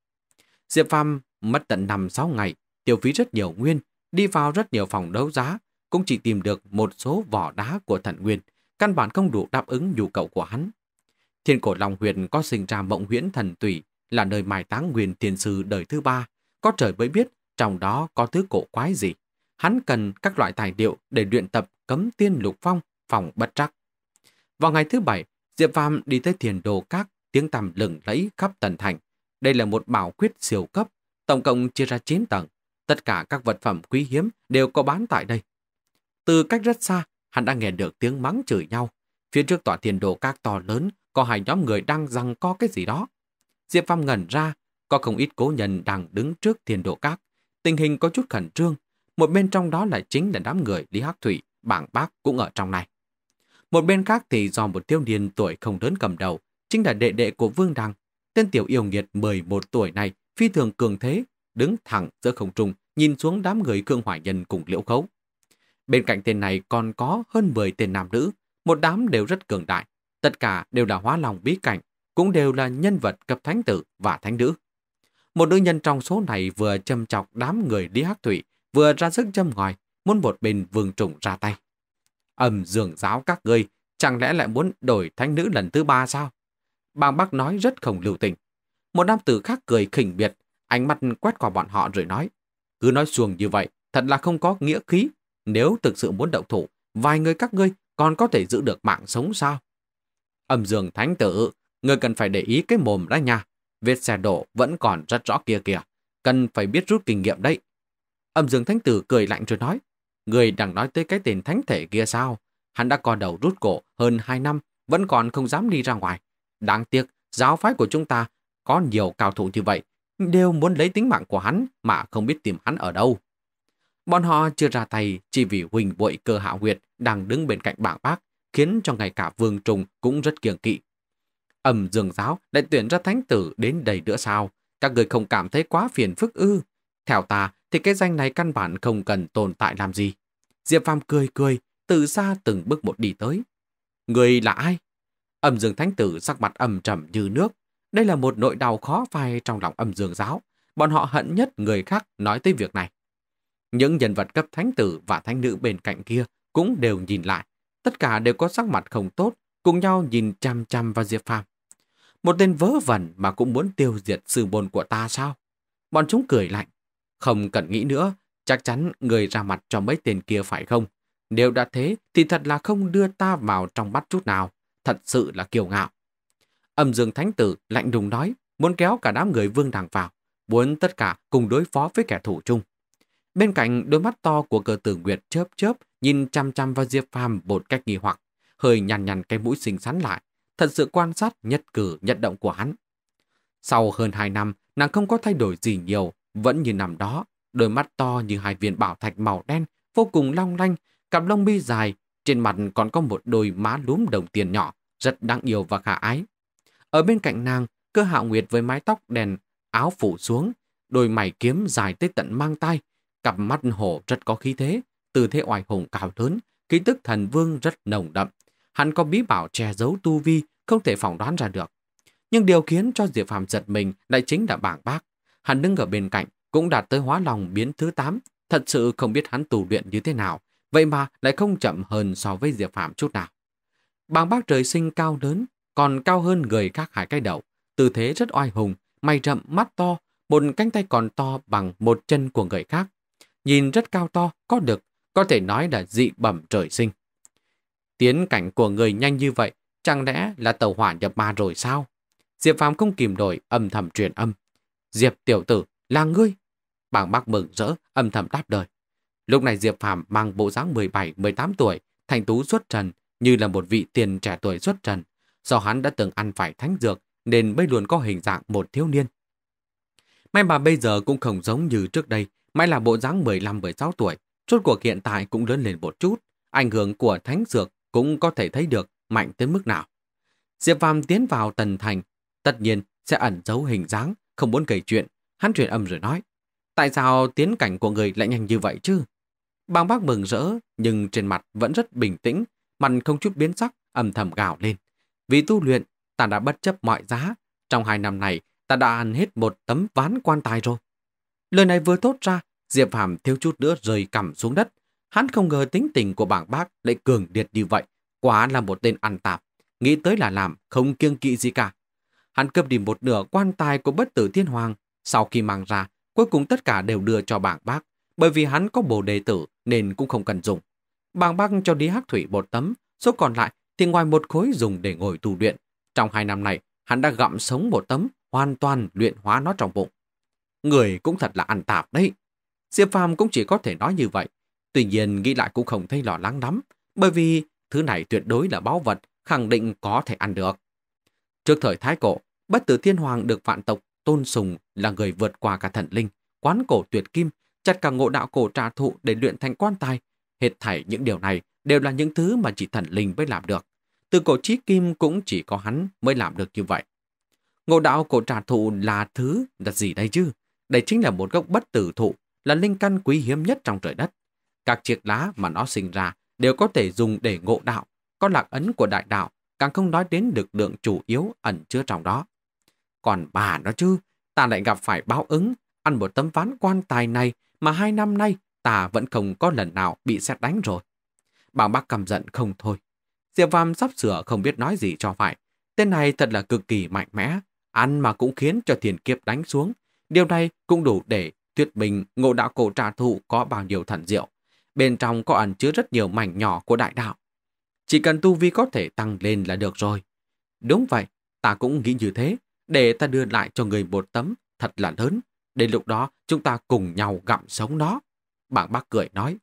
A: Diệp Phàm mất tận năm sáu ngày, tiêu phí rất nhiều nguyên, đi vào rất nhiều phòng đấu giá, cũng chỉ tìm được một số vỏ đá của thận nguyên, căn bản không đủ đáp ứng nhu cầu của hắn. Thiên cổ Long Huyền có sinh ra mộng huyễn thần tùy là nơi mai táng nguyên tiền sư đời thứ ba. Có trời mới biết trong đó có thứ cổ quái gì. Hắn cần các loại tài liệu để luyện tập cấm tiên lục phong, phòng bất trắc. Vào ngày thứ bảy, Diệp Phàm đi tới thiền đồ các, tiếng tầm lửng lẫy khắp tần thành. Đây là một bảo quyết siêu cấp, tổng cộng chia ra 9 tầng. Tất cả các vật phẩm quý hiếm đều có bán tại đây. Từ cách rất xa, hắn đã nghe được tiếng mắng chửi nhau. Phía trước tòa thiền đồ các to lớn, có hai nhóm người đang răng có cái gì đó. Diệp Phàm ngẩn ra, có không ít cố nhân đang đứng trước thiền đồ các. Tình hình có chút khẩn trương, một bên trong đó lại chính là đám người Lý Hắc Thủy, bảng bác cũng ở trong này. Một bên khác thì do một thiếu niên tuổi không lớn cầm đầu, chính là đệ đệ của Vương Đăng. Tên tiểu yêu nghiệt 11 tuổi này phi thường cường thế, đứng thẳng giữa không trung, nhìn xuống đám người Cương Hỏa Nhân cùng Liễu Khấu. Bên cạnh tên này còn có hơn 10 tên nam nữ, một đám đều rất cường đại. Tất cả đều là hóa lòng bí cảnh, cũng đều là nhân vật cấp thánh tử và thánh nữ. Một nữ nhân trong số này vừa châm chọc đám người đi hắc thủy, vừa ra sức châm ngòi, muốn một bên vương trùng ra tay. Ẩm dường giáo các ngươi, chẳng lẽ lại muốn đổi thánh nữ lần thứ ba sao? Bàng bác nói rất không lưu tình. Một nam tử khác cười khỉnh biệt, ánh mắt quét qua bọn họ rồi nói. Cứ nói xuồng như vậy, thật là không có nghĩa khí nếu thực sự muốn động thủ, vài người các ngươi còn có thể giữ được mạng sống sao? Âm Dường thánh tử, người cần phải để ý cái mồm đã nha. Vết xe đổ vẫn còn rất rõ kia kìa. Cần phải biết rút kinh nghiệm đấy. Âm Dường thánh tử cười lạnh rồi nói. Người đang nói tới cái tên thánh thể kia sao? Hắn đã co đầu rút cổ hơn 2 năm, vẫn còn không dám đi ra ngoài. Đáng tiếc, giáo phái của chúng ta có nhiều cao thủ như vậy, đều muốn lấy tính mạng của hắn mà không biết tìm hắn ở đâu. Bọn họ chưa ra tay chỉ vì huỳnh bội cơ hạ huyệt đang đứng bên cạnh bảng bác, khiến cho ngay cả vương trùng cũng rất kiêng kỵ. Ẩm dường giáo lại tuyển ra thánh tử đến đầy nữa sao? Các người không cảm thấy quá phiền phức ư? Theo ta thì cái danh này căn bản không cần tồn tại làm gì. Diệp Phàm cười cười, từ xa từng bước một đi tới. Người là ai? ẩm dương thánh tử sắc mặt ẩm trầm như nước. Đây là một nỗi đau khó phai trong lòng ẩm dương giáo. Bọn họ hận nhất người khác nói tới việc này. Những nhân vật cấp thánh tử và thánh nữ bên cạnh kia cũng đều nhìn lại. Tất cả đều có sắc mặt không tốt, cùng nhau nhìn chăm chăm vào Diệp Phàm. Một tên vớ vẩn mà cũng muốn tiêu diệt sư môn của ta sao? Bọn chúng cười lạnh. Không cần nghĩ nữa, chắc chắn người ra mặt cho mấy tên kia phải không? Nếu đã thế thì thật là không đưa ta vào trong bắt chút nào. Thật sự là kiều ngạo. Âm dương thánh tử lạnh đùng nói, muốn kéo cả đám người vương đằng vào, muốn tất cả cùng đối phó với kẻ thù chung. Bên cạnh đôi mắt to của cờ tử Nguyệt chớp chớp nhìn chăm chăm vào Diệp Phàm một cách nghi hoặc, hơi nhằn nhằn cái mũi xinh xắn lại, thật sự quan sát nhất cử nhất động của hắn. Sau hơn hai năm, nàng không có thay đổi gì nhiều, vẫn như nằm đó, đôi mắt to như hai viên bảo thạch màu đen, vô cùng long lanh, cặp lông mi dài, trên mặt còn có một đôi má lúm đồng tiền nhỏ, rất đáng yêu và khả ái. Ở bên cạnh nàng, cơ hạ nguyệt với mái tóc đèn, áo phủ xuống, đôi mày kiếm dài tới tận mang tay, Cặp mắt hổ rất có khí thế, tư thế oai hùng cao lớn, ký tức thần vương rất nồng đậm. Hắn có bí bảo che giấu tu vi, không thể phỏng đoán ra được. Nhưng điều khiến cho Diệp Phạm giật mình lại chính là bảng bác. Hắn đứng ở bên cạnh, cũng đạt tới hóa lòng biến thứ 8. Thật sự không biết hắn tù luyện như thế nào, vậy mà lại không chậm hơn so với Diệp Phạm chút nào. Bàng bác trời sinh cao lớn, còn cao hơn người khác hải cái đầu, tư thế rất oai hùng, mày rậm, mắt to, một cánh tay còn to bằng một chân của người khác, nhìn rất cao to, có được, có thể nói là dị bẩm trời sinh. Tiến cảnh của người nhanh như vậy, chẳng lẽ là tàu hỏa nhập ma rồi sao? Diệp Phạm không kìm nổi âm thầm truyền âm. Diệp tiểu tử, là ngươi. bảng bác mừng rỡ, âm thầm đáp đời. Lúc này Diệp Phạm mang bộ dáng 17-18 tuổi, thành tú xuất trần, như là một vị tiền trẻ tuổi xuất trần. Do hắn đã từng ăn phải thánh dược, nên mới luôn có hình dạng một thiếu niên. May mà bây giờ cũng không giống như trước đây, May là bộ dáng 15-16 tuổi, chốt cuộc hiện tại cũng lớn lên một chút, ảnh hưởng của thánh dược cũng có thể thấy được mạnh tới mức nào. Diệp Phàm tiến vào tần thành, tất nhiên sẽ ẩn giấu hình dáng, không muốn kể chuyện, hắn truyền âm rồi nói. Tại sao tiến cảnh của người lại nhanh như vậy chứ? Bang bác mừng rỡ, nhưng trên mặt vẫn rất bình tĩnh, mặt không chút biến sắc, âm thầm gào lên. Vì tu luyện, ta đã bất chấp mọi giá. Trong hai năm này, ta đã ăn hết một tấm ván quan tài rồi. Lời này vừa tốt ra, Diệp hàm thiếu chút nữa rơi cằm xuống đất. Hắn không ngờ tính tình của bảng bác lại cường điệt như vậy. Quá là một tên ăn tạp, nghĩ tới là làm, không kiêng kỵ gì cả. Hắn cướp đi một nửa quan tài của bất tử thiên hoàng. Sau khi mang ra, cuối cùng tất cả đều đưa cho bảng bác. Bởi vì hắn có bồ đề tử nên cũng không cần dùng. Bảng bác cho đi hắc thủy một tấm, số còn lại thì ngoài một khối dùng để ngồi tu luyện. Trong hai năm này, hắn đã gặm sống một tấm, hoàn toàn luyện hóa nó trong bụng người cũng thật là ăn tạp đấy. Diệp Phàm cũng chỉ có thể nói như vậy. Tuy nhiên nghĩ lại cũng không thấy lo lắng lắm, bởi vì thứ này tuyệt đối là báu vật, khẳng định có thể ăn được. Trước thời Thái Cổ, Bất Tử Thiên Hoàng được vạn tộc tôn sùng là người vượt qua cả thần linh, quán cổ tuyệt kim, chặt cả ngộ đạo cổ trà thụ để luyện thành quan tài. Hết thảy những điều này đều là những thứ mà chỉ thần linh mới làm được. Từ cổ trí kim cũng chỉ có hắn mới làm được như vậy. Ngộ đạo cổ trà thụ là thứ là gì đây chứ? Đây chính là một gốc bất tử thụ, là linh căn quý hiếm nhất trong trời đất. Các chiếc lá mà nó sinh ra đều có thể dùng để ngộ đạo, có lạc ấn của đại đạo, càng không nói đến lực lượng chủ yếu ẩn chứa trong đó. Còn bà nó chứ, ta lại gặp phải báo ứng, ăn một tấm ván quan tài này mà hai năm nay ta vẫn không có lần nào bị xét đánh rồi. Bà bác cầm giận không thôi. Diệp Vam sắp sửa không biết nói gì cho phải. Tên này thật là cực kỳ mạnh mẽ, ăn mà cũng khiến cho thiền kiếp đánh xuống, Điều này cũng đủ để thuyết minh ngộ đạo cổ trà thụ có bao nhiêu thần diệu. Bên trong có ẩn chứa rất nhiều mảnh nhỏ của đại đạo. Chỉ cần tu vi có thể tăng lên là được rồi. Đúng vậy, ta cũng nghĩ như thế. Để ta đưa lại cho người một tấm thật là lớn. Đến lúc đó chúng ta cùng nhau gặm sống nó. bạn bác cười nói.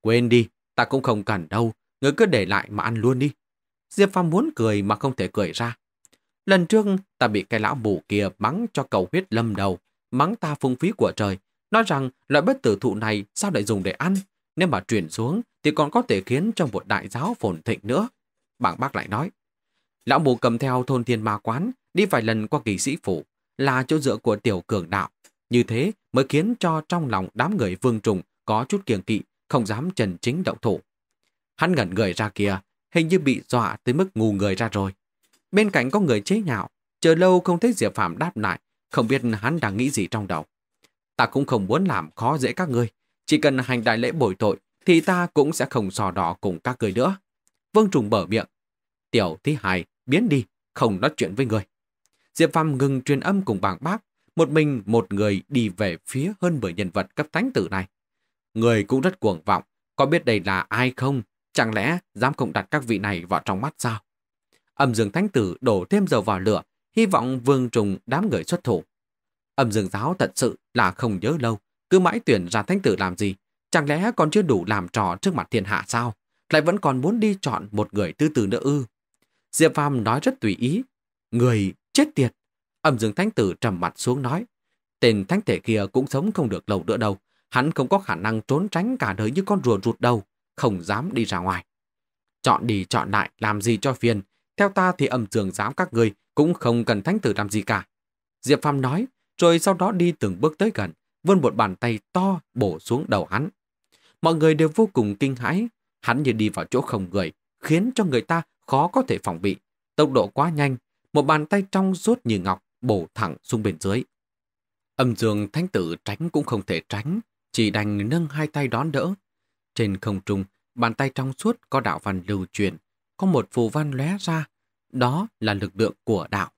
A: Quên đi, ta cũng không cần đâu. Người cứ để lại mà ăn luôn đi. Diệp Phàm muốn cười mà không thể cười ra. Lần trước ta bị cái lão bù kia bắn cho cầu huyết lâm đầu mắng ta phung phí của trời, nói rằng loại bất tử thụ này sao lại dùng để ăn, nếu mà truyền xuống thì còn có thể khiến cho một đại giáo phồn thịnh nữa. Bảng bác lại nói, lão mù cầm theo thôn thiên ma quán, đi vài lần qua kỳ sĩ phủ, là chỗ dựa của tiểu cường đạo. Như thế mới khiến cho trong lòng đám người vương trùng có chút kiêng kỵ, không dám trần chính động thủ. Hắn ngẩn người ra kìa, hình như bị dọa tới mức ngu người ra rồi. Bên cạnh có người chế nhạo, chờ lâu không thấy Diệp Phạm đáp lại không biết hắn đang nghĩ gì trong đầu. Ta cũng không muốn làm khó dễ các ngươi. Chỉ cần hành đại lễ bồi tội thì ta cũng sẽ không sò đỏ cùng các ngươi nữa. Vương Trùng bở miệng. Tiểu Thi hài biến đi, không nói chuyện với người. Diệp Phàm ngừng truyền âm cùng bảng bác, một mình một người đi về phía hơn bởi nhân vật cấp thánh tử này. Người cũng rất cuồng vọng, có biết đây là ai không? Chẳng lẽ dám không đặt các vị này vào trong mắt sao? Âm dương thánh tử đổ thêm dầu vào lửa, hy vọng vương trùng đám người xuất thủ. Âm dương giáo thật sự là không nhớ lâu, cứ mãi tuyển ra thánh tử làm gì, chẳng lẽ còn chưa đủ làm trò trước mặt thiên hạ sao, lại vẫn còn muốn đi chọn một người tư từ nữa ư. Diệp Phàm nói rất tùy ý, người chết tiệt. Âm dương thánh tử trầm mặt xuống nói, tên thánh thể kia cũng sống không được lâu nữa đâu, hắn không có khả năng trốn tránh cả đời như con rùa rụt đâu không dám đi ra ngoài. Chọn đi chọn lại làm gì cho phiền, theo ta thì âm trường giáo các người cũng không cần thánh tử làm gì cả. Diệp Phàm nói, rồi sau đó đi từng bước tới gần, vươn một bàn tay to bổ xuống đầu hắn. Mọi người đều vô cùng kinh hãi, hắn như đi vào chỗ không người, khiến cho người ta khó có thể phòng bị. Tốc độ quá nhanh, một bàn tay trong suốt như ngọc bổ thẳng xuống bên dưới. Âm dương thánh tử tránh cũng không thể tránh, chỉ đành nâng hai tay đón đỡ. Trên không trung, bàn tay trong suốt có đạo văn lưu truyền, có một phù văn lóe ra đó là lực lượng của đạo.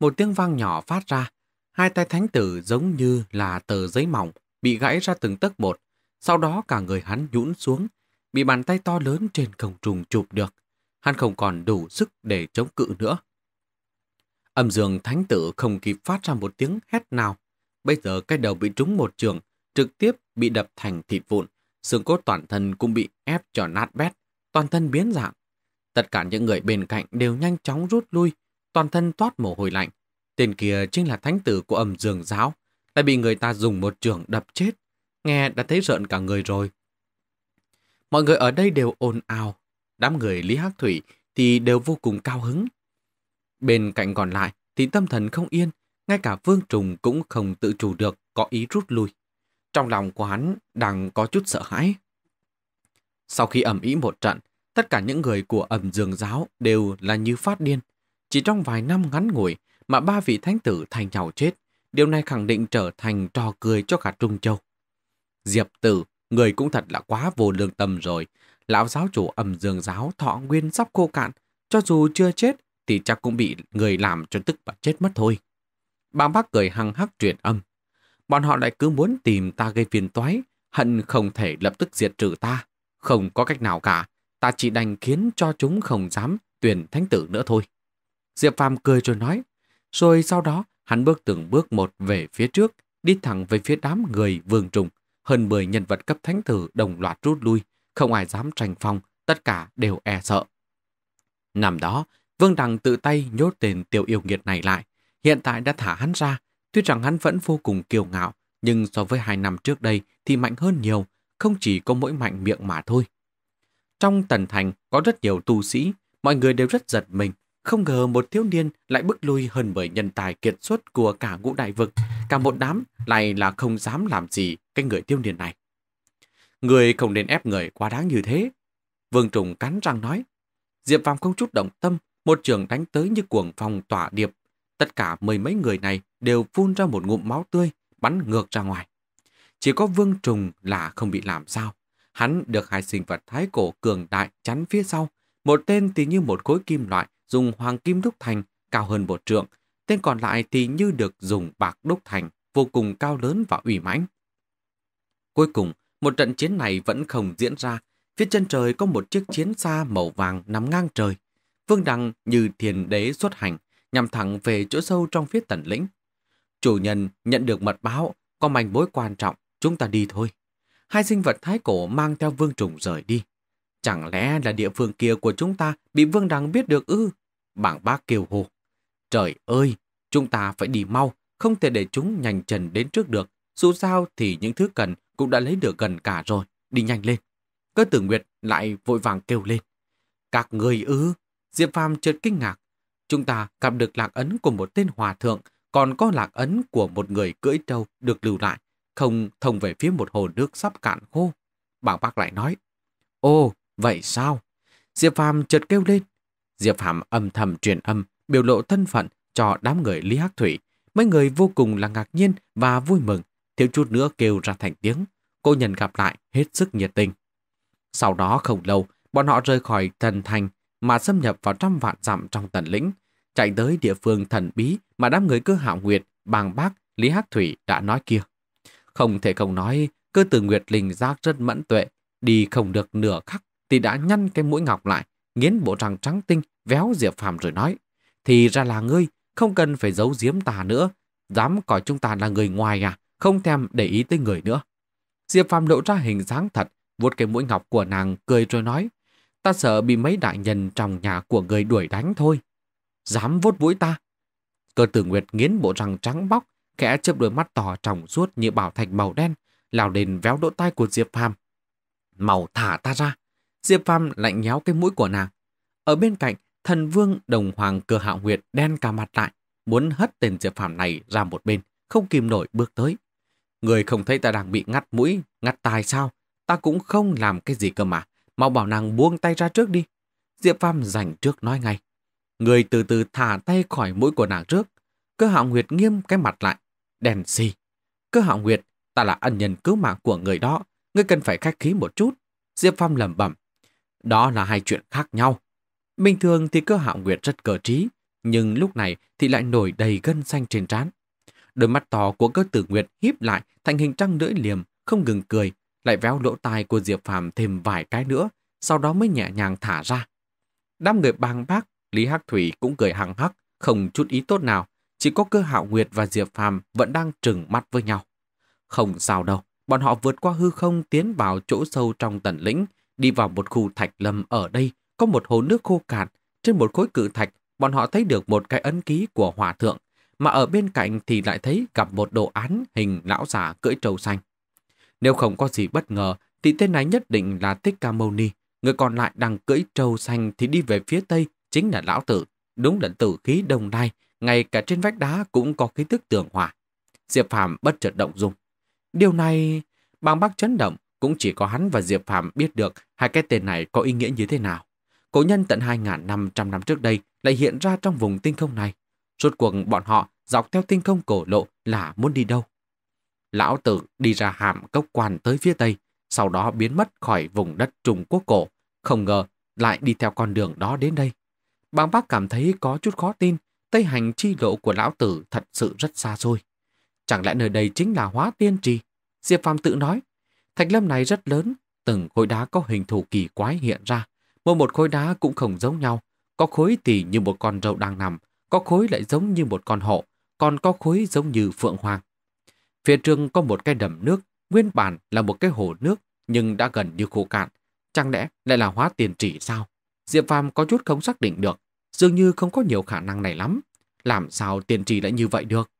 A: Một tiếng vang nhỏ phát ra, hai tay thánh tử giống như là tờ giấy mỏng bị gãy ra từng tấc bột, sau đó cả người hắn nhũn xuống, bị bàn tay to lớn trên không trùng chụp được. Hắn không còn đủ sức để chống cự nữa. Âm dương thánh tử không kịp phát ra một tiếng hét nào. Bây giờ cái đầu bị trúng một trường, trực tiếp bị đập thành thịt vụn. Xương cốt toàn thân cũng bị ép cho nát bét, toàn thân biến dạng, Tất cả những người bên cạnh đều nhanh chóng rút lui, toàn thân toát mồ hôi lạnh. Tên kia chính là thánh tử của âm dương giáo, lại bị người ta dùng một trường đập chết. Nghe đã thấy rợn cả người rồi. Mọi người ở đây đều ồn ào. Đám người Lý Hắc Thủy thì đều vô cùng cao hứng. Bên cạnh còn lại thì tâm thần không yên, ngay cả Vương Trùng cũng không tự chủ được có ý rút lui. Trong lòng của hắn đang có chút sợ hãi. Sau khi ẩm ý một trận, Tất cả những người của ẩm dường giáo đều là như phát điên. Chỉ trong vài năm ngắn ngủi mà ba vị thánh tử thành nhau chết, điều này khẳng định trở thành trò cười cho cả Trung Châu. Diệp tử, người cũng thật là quá vô lương tâm rồi. Lão giáo chủ ẩm dường giáo thọ nguyên sắp khô cạn, cho dù chưa chết thì chắc cũng bị người làm cho tức và chết mất thôi. Bang bác cười hăng hắc truyền âm. Bọn họ lại cứ muốn tìm ta gây phiền toái, hận không thể lập tức diệt trừ ta. Không có cách nào cả, ta chỉ đành khiến cho chúng không dám tuyển thánh tử nữa thôi. Diệp Phàm cười rồi nói, rồi sau đó hắn bước từng bước một về phía trước, đi thẳng về phía đám người vương trùng. Hơn 10 nhân vật cấp thánh tử đồng loạt rút lui, không ai dám tranh phong, tất cả đều e sợ. Năm đó, Vương Đằng tự tay nhốt tên tiểu yêu nghiệt này lại, hiện tại đã thả hắn ra, tuy rằng hắn vẫn vô cùng kiêu ngạo, nhưng so với hai năm trước đây thì mạnh hơn nhiều, không chỉ có mỗi mạnh miệng mà thôi. Trong tần thành có rất nhiều tu sĩ, mọi người đều rất giật mình. Không ngờ một thiếu niên lại bước lui hơn bởi nhân tài kiệt xuất của cả ngũ đại vực. Cả một đám lại là không dám làm gì cái người thiếu niên này. Người không nên ép người quá đáng như thế. Vương Trùng cắn răng nói. Diệp Phàm không chút động tâm, một trường đánh tới như cuồng phong tỏa điệp. Tất cả mười mấy người này đều phun ra một ngụm máu tươi, bắn ngược ra ngoài. Chỉ có Vương Trùng là không bị làm sao. Hắn được hai sinh vật thái cổ cường đại chắn phía sau. Một tên thì như một khối kim loại dùng hoàng kim đúc thành cao hơn một trượng. Tên còn lại thì như được dùng bạc đúc thành vô cùng cao lớn và ủy mãnh. Cuối cùng, một trận chiến này vẫn không diễn ra. Phía chân trời có một chiếc chiến xa màu vàng nằm ngang trời. Vương Đăng như thiền đế xuất hành, nhằm thẳng về chỗ sâu trong phía tần lĩnh. Chủ nhân nhận được mật báo, có manh mối quan trọng, chúng ta đi thôi hai sinh vật thái cổ mang theo vương trùng rời đi. Chẳng lẽ là địa phương kia của chúng ta bị vương đằng biết được ư? Bảng bác kêu hô. Trời ơi, chúng ta phải đi mau, không thể để chúng nhanh chân đến trước được. Dù sao thì những thứ cần cũng đã lấy được gần cả rồi, đi nhanh lên. Cơ tử Nguyệt lại vội vàng kêu lên. Các người ư? Diệp Phàm chợt kinh ngạc. Chúng ta gặp được lạc ấn của một tên hòa thượng, còn có lạc ấn của một người cưỡi trâu được lưu lại không thông về phía một hồ nước sắp cạn khô. Bảng bác lại nói, Ô, vậy sao? Diệp Phạm chợt kêu lên. Diệp Phạm âm thầm truyền âm, biểu lộ thân phận cho đám người Lý Hắc Thủy. Mấy người vô cùng là ngạc nhiên và vui mừng, thiếu chút nữa kêu ra thành tiếng. Cô nhân gặp lại hết sức nhiệt tình. Sau đó không lâu, bọn họ rời khỏi thần thành mà xâm nhập vào trăm vạn dặm trong tần lĩnh, chạy tới địa phương thần bí mà đám người cơ hạo nguyệt, bàng bác, Lý Hắc Thủy đã nói kia. Không thể không nói, cơ tử Nguyệt Linh giác rất mẫn tuệ, đi không được nửa khắc thì đã nhăn cái mũi ngọc lại, nghiến bộ răng trắng tinh, véo Diệp Phàm rồi nói. Thì ra là ngươi, không cần phải giấu giếm ta nữa, dám coi chúng ta là người ngoài à, không thèm để ý tới người nữa. Diệp Phàm lộ ra hình dáng thật, vuốt cái mũi ngọc của nàng cười rồi nói, ta sợ bị mấy đại nhân trong nhà của người đuổi đánh thôi. Dám vuốt mũi ta. Cơ tử Nguyệt nghiến bộ răng trắng bóc, khẽ chớp đôi mắt đỏ trong suốt như bảo thạch màu đen, lao đền véo đỗ tai của Diệp Phàm. Màu thả ta ra. Diệp Phàm lạnh nhéo cái mũi của nàng. Ở bên cạnh, thần vương đồng hoàng cửa hạo huyệt đen cả mặt lại, muốn hất tên Diệp Phàm này ra một bên, không kìm nổi bước tới. Người không thấy ta đang bị ngắt mũi, ngắt tai sao? Ta cũng không làm cái gì cơ mà. Mau bảo nàng buông tay ra trước đi. Diệp Phàm rảnh trước nói ngay. Người từ từ thả tay khỏi mũi của nàng trước. Cơ hạo huyệt nghiêm cái mặt lại, Đèn gì? Cơ hạo nguyệt, ta là ân nhân cứu mạng của người đó. Ngươi cần phải khách khí một chút. Diệp Phong lẩm bẩm. Đó là hai chuyện khác nhau. Bình thường thì cơ hạo nguyệt rất cờ trí, nhưng lúc này thì lại nổi đầy gân xanh trên trán. Đôi mắt to của cơ tử nguyệt híp lại thành hình trăng lưỡi liềm, không ngừng cười, lại véo lỗ tai của Diệp Phàm thêm vài cái nữa, sau đó mới nhẹ nhàng thả ra. Đám người bang bác, Lý Hắc Thủy cũng cười hằng hắc, không chút ý tốt nào. Chỉ có cơ hạo nguyệt và Diệp Phàm vẫn đang trừng mắt với nhau. Không sao đâu, bọn họ vượt qua hư không tiến vào chỗ sâu trong tần lĩnh, đi vào một khu thạch lâm ở đây, có một hồ nước khô cạn. Trên một khối cự thạch, bọn họ thấy được một cái ấn ký của hòa thượng, mà ở bên cạnh thì lại thấy gặp một đồ án hình lão giả cưỡi trâu xanh. Nếu không có gì bất ngờ, thì tên này nhất định là thích Ca Mâu Ni. Người còn lại đang cưỡi trâu xanh thì đi về phía tây, chính là lão tử. Đúng là tử khí đông lai, ngay cả trên vách đá cũng có khí thức tường hòa. Diệp Phạm bất chợt động dung. Điều này, bang bác chấn động, cũng chỉ có hắn và Diệp Phạm biết được hai cái tên này có ý nghĩa như thế nào. Cổ nhân tận 2.500 năm trước đây lại hiện ra trong vùng tinh không này. Rốt cuộc bọn họ dọc theo tinh không cổ lộ là muốn đi đâu. Lão tử đi ra hàm cốc quan tới phía tây, sau đó biến mất khỏi vùng đất Trung Quốc cổ. Không ngờ lại đi theo con đường đó đến đây. Bang bác cảm thấy có chút khó tin, Tây hành chi độ của lão tử thật sự rất xa xôi. Chẳng lẽ nơi đây chính là hóa tiên trì? Diệp Phàm tự nói, thạch lâm này rất lớn, từng khối đá có hình thù kỳ quái hiện ra. Mỗi một khối đá cũng không giống nhau, có khối thì như một con râu đang nằm, có khối lại giống như một con hộ, còn có khối giống như phượng hoàng. Phía trường có một cái đầm nước, nguyên bản là một cái hồ nước nhưng đã gần như khô cạn. Chẳng lẽ lại là hóa tiền trì sao? Diệp Phàm có chút không xác định được dường như không có nhiều khả năng này lắm. Làm sao tiên tri lại như vậy được?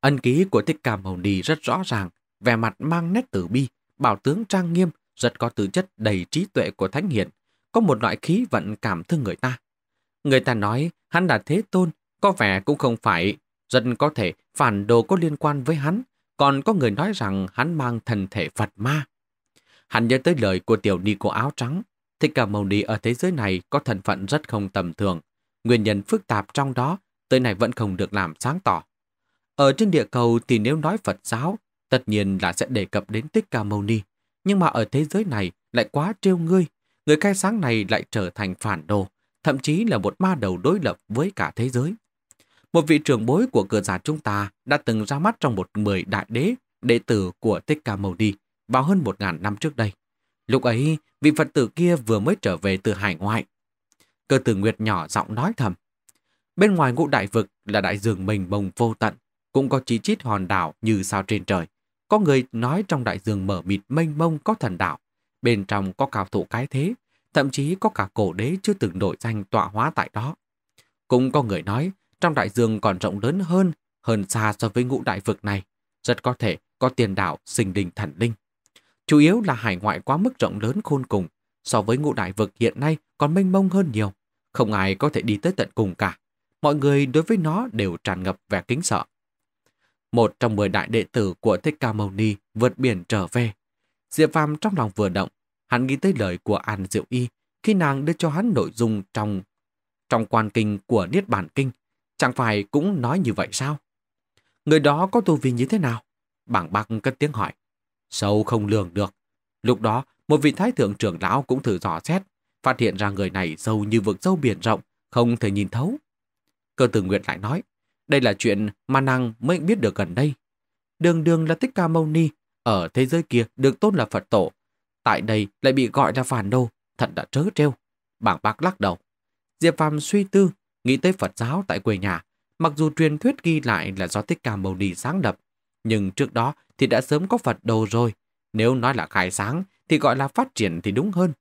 A: Ân ký của Thích Ca mầu Ni rất rõ ràng, vẻ mặt mang nét tử bi, bảo tướng trang nghiêm, rất có tư chất đầy trí tuệ của Thánh Hiền, có một loại khí vận cảm thương người ta. Người ta nói hắn là thế tôn, có vẻ cũng không phải, rất có thể phản đồ có liên quan với hắn, còn có người nói rằng hắn mang thần thể Phật ma. Hắn nhớ tới lời của tiểu ni cô áo trắng, Thích Ca Mâu Ni ở thế giới này có thân phận rất không tầm thường. Nguyên nhân phức tạp trong đó tới nay vẫn không được làm sáng tỏ. Ở trên địa cầu thì nếu nói Phật giáo, tất nhiên là sẽ đề cập đến Thích Ca Mâu Ni. Nhưng mà ở thế giới này lại quá trêu ngươi. Người khai sáng này lại trở thành phản đồ, thậm chí là một ma đầu đối lập với cả thế giới. Một vị trưởng bối của cửa giả chúng ta đã từng ra mắt trong một mười đại đế, đệ tử của Thích Ca Mâu Ni vào hơn một ngàn năm trước đây. Lúc ấy, vị Phật tử kia vừa mới trở về từ hải ngoại. Cơ tử Nguyệt nhỏ giọng nói thầm. Bên ngoài ngũ đại vực là đại dương mênh mông vô tận, cũng có chỉ chít hòn đảo như sao trên trời. Có người nói trong đại dương mở mịt mênh mông có thần đảo, bên trong có cao thủ cái thế, thậm chí có cả cổ đế chưa từng đổi danh tọa hóa tại đó. Cũng có người nói trong đại dương còn rộng lớn hơn, hơn xa so với ngũ đại vực này, rất có thể có tiền đạo sinh đình thần linh chủ yếu là hải ngoại quá mức rộng lớn khôn cùng, so với ngũ đại vực hiện nay còn mênh mông hơn nhiều, không ai có thể đi tới tận cùng cả. Mọi người đối với nó đều tràn ngập vẻ kính sợ. Một trong mười đại đệ tử của Thích Ca Mâu Ni vượt biển trở về. Diệp Phàm trong lòng vừa động, hắn nghĩ tới lời của An Diệu Y khi nàng đưa cho hắn nội dung trong trong quan kinh của Niết Bản Kinh. Chẳng phải cũng nói như vậy sao? Người đó có tu vi như thế nào? Bảng bạc cất tiếng hỏi sâu không lường được. Lúc đó, một vị thái thượng trưởng lão cũng thử dò xét, phát hiện ra người này sâu như vực sâu biển rộng, không thể nhìn thấu. Cơ tử nguyện lại nói, đây là chuyện mà năng mới biết được gần đây. Đường đường là Tích Ca Mâu Ni, ở thế giới kia được tôn là Phật Tổ. Tại đây lại bị gọi là phản đô, thật đã trớ trêu. Bảng bác lắc đầu. Diệp Phàm suy tư, nghĩ tới Phật giáo tại quê nhà, mặc dù truyền thuyết ghi lại là do Tích Ca Mâu Ni sáng lập, nhưng trước đó thì đã sớm có Phật đồ rồi. Nếu nói là khai sáng thì gọi là phát triển thì đúng hơn.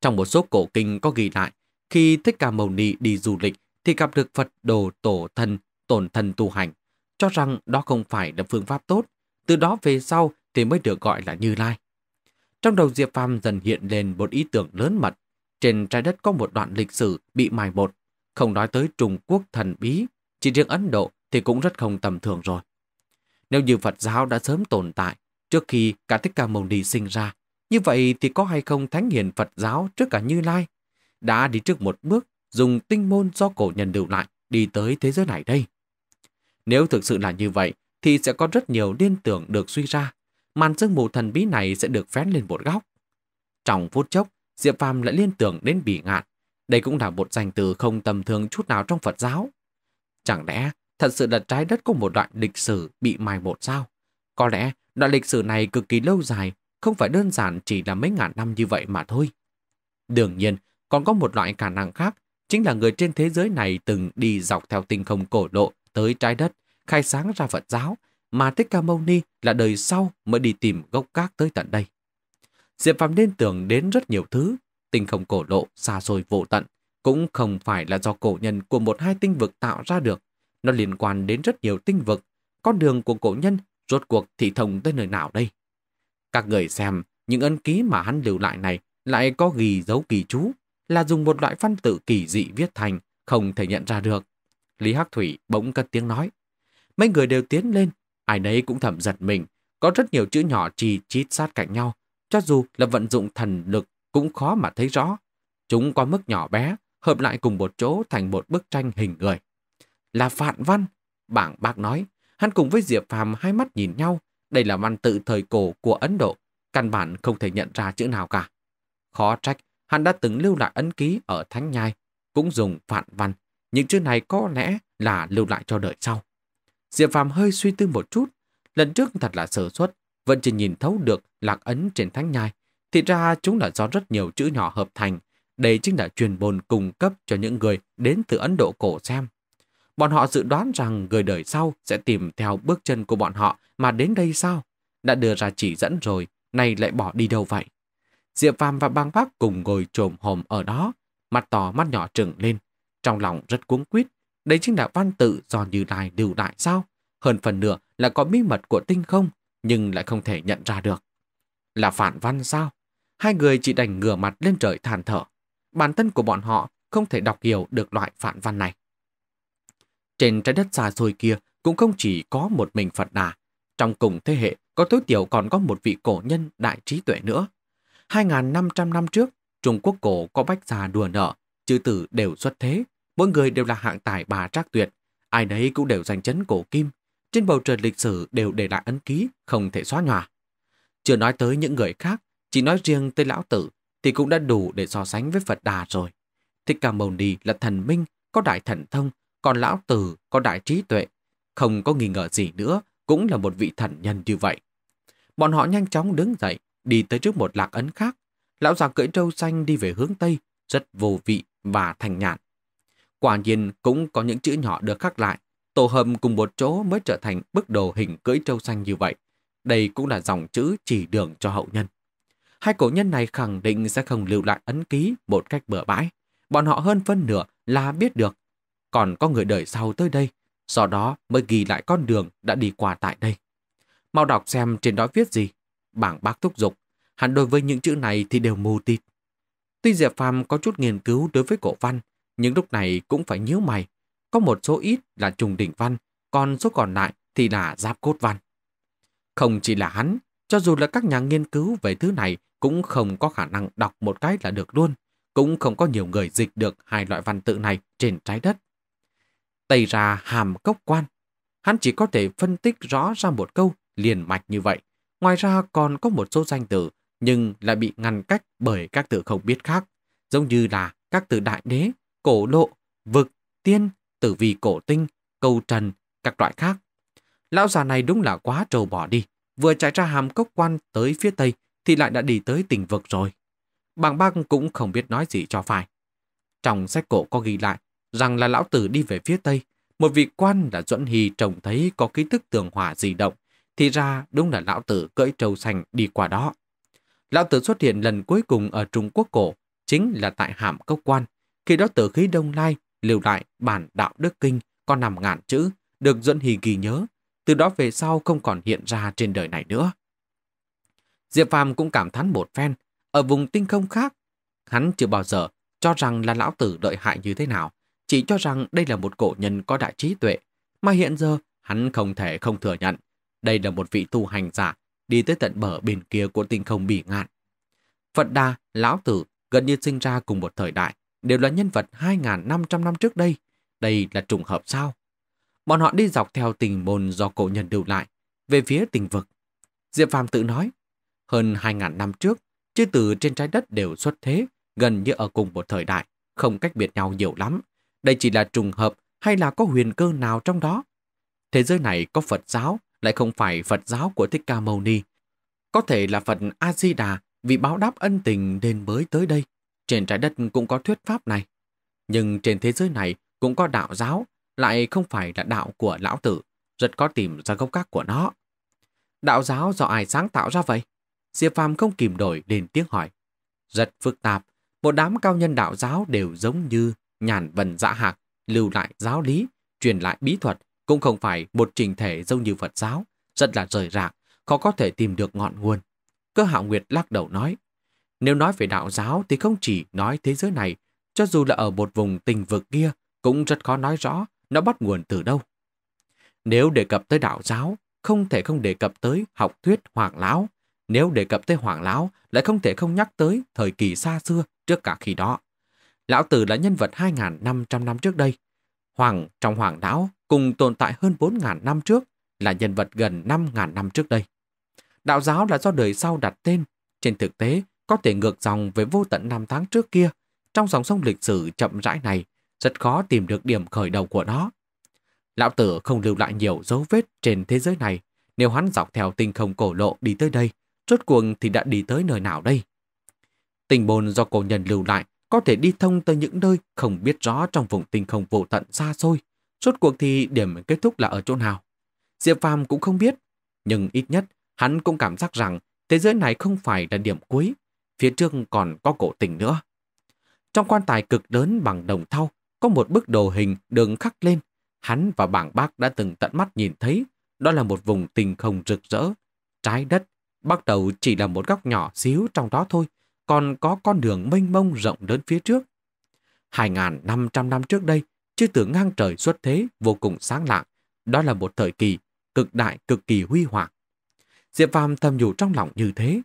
A: Trong một số cổ kinh có ghi lại, khi Thích Ca Mâu Ni đi du lịch thì gặp được Phật đồ tổ thần, tổn thần tu hành, cho rằng đó không phải là phương pháp tốt, từ đó về sau thì mới được gọi là Như Lai. Trong đầu Diệp Phàm dần hiện lên một ý tưởng lớn mật, trên trái đất có một đoạn lịch sử bị mài một, không nói tới Trung Quốc thần bí, chỉ riêng Ấn Độ thì cũng rất không tầm thường rồi. Nếu như Phật giáo đã sớm tồn tại trước khi cả Thích Ca Mâu Ni sinh ra, như vậy thì có hay không thánh hiền Phật giáo trước cả Như Lai? Đã đi trước một bước, dùng tinh môn do cổ nhân lưu lại đi tới thế giới này đây. Nếu thực sự là như vậy, thì sẽ có rất nhiều liên tưởng được suy ra. Màn sương mù thần bí này sẽ được phén lên một góc. Trong phút chốc, Diệp Phàm lại liên tưởng đến bỉ ngạn. Đây cũng là một danh từ không tầm thường chút nào trong Phật giáo. Chẳng lẽ Thật sự là trái đất có một đoạn lịch sử bị mài một sao? Có lẽ đoạn lịch sử này cực kỳ lâu dài, không phải đơn giản chỉ là mấy ngàn năm như vậy mà thôi. Đương nhiên, còn có một loại khả năng khác, chính là người trên thế giới này từng đi dọc theo tinh không cổ độ tới trái đất, khai sáng ra Phật giáo, mà Thích Ca Mâu Ni là đời sau mới đi tìm gốc gác tới tận đây. Diệp Phạm nên tưởng đến rất nhiều thứ, tinh không cổ độ xa xôi vô tận, cũng không phải là do cổ nhân của một hai tinh vực tạo ra được, nó liên quan đến rất nhiều tinh vực. Con đường của cổ nhân rốt cuộc thị thông tới nơi nào đây? Các người xem, những ân ký mà hắn lưu lại này lại có ghi dấu kỳ chú, là dùng một loại văn tự kỳ dị viết thành, không thể nhận ra được. Lý Hắc Thủy bỗng cất tiếng nói. Mấy người đều tiến lên, ai nấy cũng thầm giật mình. Có rất nhiều chữ nhỏ trì chít sát cạnh nhau, cho dù là vận dụng thần lực cũng khó mà thấy rõ. Chúng có mức nhỏ bé, hợp lại cùng một chỗ thành một bức tranh hình người. Là Phạn Văn. Bảng bác nói, hắn cùng với Diệp Phàm hai mắt nhìn nhau. Đây là văn tự thời cổ của Ấn Độ. Căn bản không thể nhận ra chữ nào cả. Khó trách, hắn đã từng lưu lại ấn ký ở Thánh Nhai. Cũng dùng Phạn Văn. Những chữ này có lẽ là lưu lại cho đời sau. Diệp Phàm hơi suy tư một chút. Lần trước thật là sơ suất, vẫn chỉ nhìn thấu được lạc ấn trên thánh nhai. Thì ra chúng là do rất nhiều chữ nhỏ hợp thành. Đây chính là truyền bồn cung cấp cho những người đến từ Ấn Độ cổ xem. Bọn họ dự đoán rằng người đời sau sẽ tìm theo bước chân của bọn họ mà đến đây sao? Đã đưa ra chỉ dẫn rồi, nay lại bỏ đi đâu vậy? Diệp Phàm và Bang Bác cùng ngồi trồm hồm ở đó, mặt to mắt nhỏ trừng lên. Trong lòng rất cuống quýt đây chính là văn tự do Như Lai điều đại sao? Hơn phần nửa là có bí mật của tinh không, nhưng lại không thể nhận ra được. Là phản văn sao? Hai người chỉ đành ngửa mặt lên trời than thở. Bản thân của bọn họ không thể đọc hiểu được loại phản văn này. Trên trái đất xa xôi kia cũng không chỉ có một mình Phật Đà. Trong cùng thế hệ có tối tiểu còn có một vị cổ nhân đại trí tuệ nữa. 2.500 năm trước, Trung Quốc cổ có bách già đùa nợ, chữ tử đều xuất thế, mỗi người đều là hạng tài bà trác tuyệt, ai nấy cũng đều giành chấn cổ kim, trên bầu trời lịch sử đều để lại ấn ký, không thể xóa nhòa. Chưa nói tới những người khác, chỉ nói riêng tên lão tử thì cũng đã đủ để so sánh với Phật Đà rồi. Thích Ca Mâu Ni là thần minh, có đại thần thông, còn lão tử có đại trí tuệ, không có nghi ngờ gì nữa, cũng là một vị thần nhân như vậy. Bọn họ nhanh chóng đứng dậy, đi tới trước một lạc ấn khác. Lão già cưỡi trâu xanh đi về hướng Tây, rất vô vị và thành nhạt. Quả nhiên cũng có những chữ nhỏ được khắc lại, tổ hợp cùng một chỗ mới trở thành bức đồ hình cưỡi trâu xanh như vậy. Đây cũng là dòng chữ chỉ đường cho hậu nhân. Hai cổ nhân này khẳng định sẽ không lưu lại ấn ký một cách bừa bãi. Bọn họ hơn phân nửa là biết được còn có người đời sau tới đây, do đó mới ghi lại con đường đã đi qua tại đây. Mau đọc xem trên đó viết gì. Bảng bác thúc giục, hẳn đối với những chữ này thì đều mù tịt. Tuy Diệp Phàm có chút nghiên cứu đối với cổ văn, nhưng lúc này cũng phải nhíu mày. Có một số ít là trùng đỉnh văn, còn số còn lại thì là giáp cốt văn. Không chỉ là hắn, cho dù là các nhà nghiên cứu về thứ này cũng không có khả năng đọc một cái là được luôn, cũng không có nhiều người dịch được hai loại văn tự này trên trái đất tay ra hàm cốc quan. Hắn chỉ có thể phân tích rõ ra một câu liền mạch như vậy. Ngoài ra còn có một số danh từ nhưng lại bị ngăn cách bởi các từ không biết khác, giống như là các từ đại đế, cổ lộ, vực, tiên, tử vi cổ tinh, câu trần, các loại khác. Lão già này đúng là quá trầu bỏ đi, vừa chạy ra hàm cốc quan tới phía tây thì lại đã đi tới tỉnh vực rồi. Bàng băng cũng không biết nói gì cho phải. Trong sách cổ có ghi lại rằng là lão tử đi về phía Tây, một vị quan đã dẫn hì trông thấy có ký thức tường hỏa di động, thì ra đúng là lão tử cưỡi trâu xanh đi qua đó. Lão tử xuất hiện lần cuối cùng ở Trung Quốc cổ, chính là tại hàm cốc quan. Khi đó tử khí Đông Lai liều lại bản đạo đức kinh có nằm ngàn chữ, được dẫn hì ghi nhớ, từ đó về sau không còn hiện ra trên đời này nữa. Diệp Phàm cũng cảm thán một phen, ở vùng tinh không khác, hắn chưa bao giờ cho rằng là lão tử đợi hại như thế nào, chỉ cho rằng đây là một cổ nhân có đại trí tuệ, mà hiện giờ hắn không thể không thừa nhận. Đây là một vị tu hành giả đi tới tận bờ bên kia của tinh không bỉ ngạn. Phật Đà, Lão Tử gần như sinh ra cùng một thời đại, đều là nhân vật 2.500 năm trước đây. Đây là trùng hợp sao? Bọn họ đi dọc theo tình môn do cổ nhân lưu lại, về phía tình vực. Diệp Phàm tự nói, hơn 2.000 năm trước, chư tử trên trái đất đều xuất thế, gần như ở cùng một thời đại, không cách biệt nhau nhiều lắm. Đây chỉ là trùng hợp hay là có huyền cơ nào trong đó? Thế giới này có Phật giáo, lại không phải Phật giáo của Thích Ca Mâu Ni. Có thể là Phật A-di-đà vì báo đáp ân tình nên mới tới đây. Trên trái đất cũng có thuyết pháp này. Nhưng trên thế giới này cũng có đạo giáo, lại không phải là đạo của lão tử, rất có tìm ra gốc gác của nó. Đạo giáo do ai sáng tạo ra vậy? Diệp Phàm không kìm đổi đến tiếng hỏi. Rất phức tạp, một đám cao nhân đạo giáo đều giống như nhàn vần dạ hạc, lưu lại giáo lý, truyền lại bí thuật cũng không phải một trình thể giống như Phật giáo, rất là rời rạc, khó có thể tìm được ngọn nguồn. Cơ hạo Nguyệt lắc đầu nói, nếu nói về đạo giáo thì không chỉ nói thế giới này, cho dù là ở một vùng tình vực kia cũng rất khó nói rõ nó bắt nguồn từ đâu. Nếu đề cập tới đạo giáo, không thể không đề cập tới học thuyết Hoàng Lão. Nếu đề cập tới Hoàng Lão, lại không thể không nhắc tới thời kỳ xa xưa trước cả khi đó. Lão Tử là nhân vật 2.500 năm trước đây. Hoàng trong Hoàng Đảo cùng tồn tại hơn 4.000 năm trước là nhân vật gần 5.000 năm trước đây. Đạo giáo là do đời sau đặt tên. Trên thực tế, có thể ngược dòng với vô tận năm tháng trước kia. Trong dòng sông lịch sử chậm rãi này, rất khó tìm được điểm khởi đầu của nó. Lão Tử không lưu lại nhiều dấu vết trên thế giới này. Nếu hắn dọc theo tinh không cổ lộ đi tới đây, rốt cuộc thì đã đi tới nơi nào đây? Tình bồn do cổ nhân lưu lại có thể đi thông tới những nơi không biết rõ trong vùng tinh không vô tận xa xôi. Suốt cuộc thì điểm kết thúc là ở chỗ nào? Diệp Phàm cũng không biết, nhưng ít nhất hắn cũng cảm giác rằng thế giới này không phải là điểm cuối, phía trước còn có cổ tình nữa. Trong quan tài cực lớn bằng đồng thau có một bức đồ hình đường khắc lên. Hắn và bảng bác đã từng tận mắt nhìn thấy, đó là một vùng tình không rực rỡ. Trái đất, bắt đầu chỉ là một góc nhỏ xíu trong đó thôi, còn có con đường mênh mông rộng đến phía trước. 2.500 năm trước đây, chư tưởng ngang trời xuất thế vô cùng sáng lạng. Đó là một thời kỳ cực đại cực kỳ huy hoàng. Diệp Phàm thầm nhủ trong lòng như thế.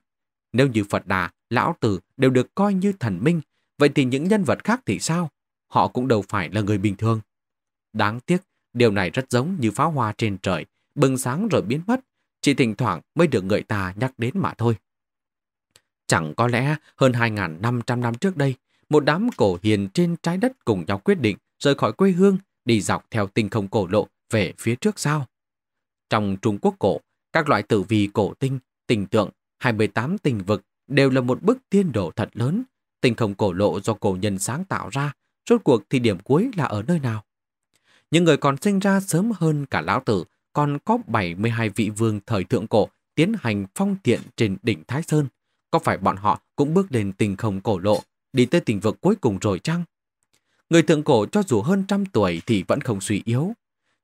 A: Nếu như Phật Đà, Lão Tử đều được coi như thần minh, vậy thì những nhân vật khác thì sao? Họ cũng đâu phải là người bình thường. Đáng tiếc, điều này rất giống như pháo hoa trên trời, bừng sáng rồi biến mất, chỉ thỉnh thoảng mới được người ta nhắc đến mà thôi. Chẳng có lẽ hơn 2.500 năm trước đây, một đám cổ hiền trên trái đất cùng nhau quyết định rời khỏi quê hương, đi dọc theo tinh không cổ lộ về phía trước sao. Trong Trung Quốc cổ, các loại tử vi cổ tinh, tình tượng, 28 tình vực đều là một bức tiên đồ thật lớn. Tinh không cổ lộ do cổ nhân sáng tạo ra, rốt cuộc thì điểm cuối là ở nơi nào? Những người còn sinh ra sớm hơn cả lão tử, còn có 72 vị vương thời thượng cổ tiến hành phong thiện trên đỉnh Thái Sơn – có phải bọn họ cũng bước lên tình không cổ lộ, đi tới tình vực cuối cùng rồi chăng? Người thượng cổ cho dù hơn trăm tuổi thì vẫn không suy yếu.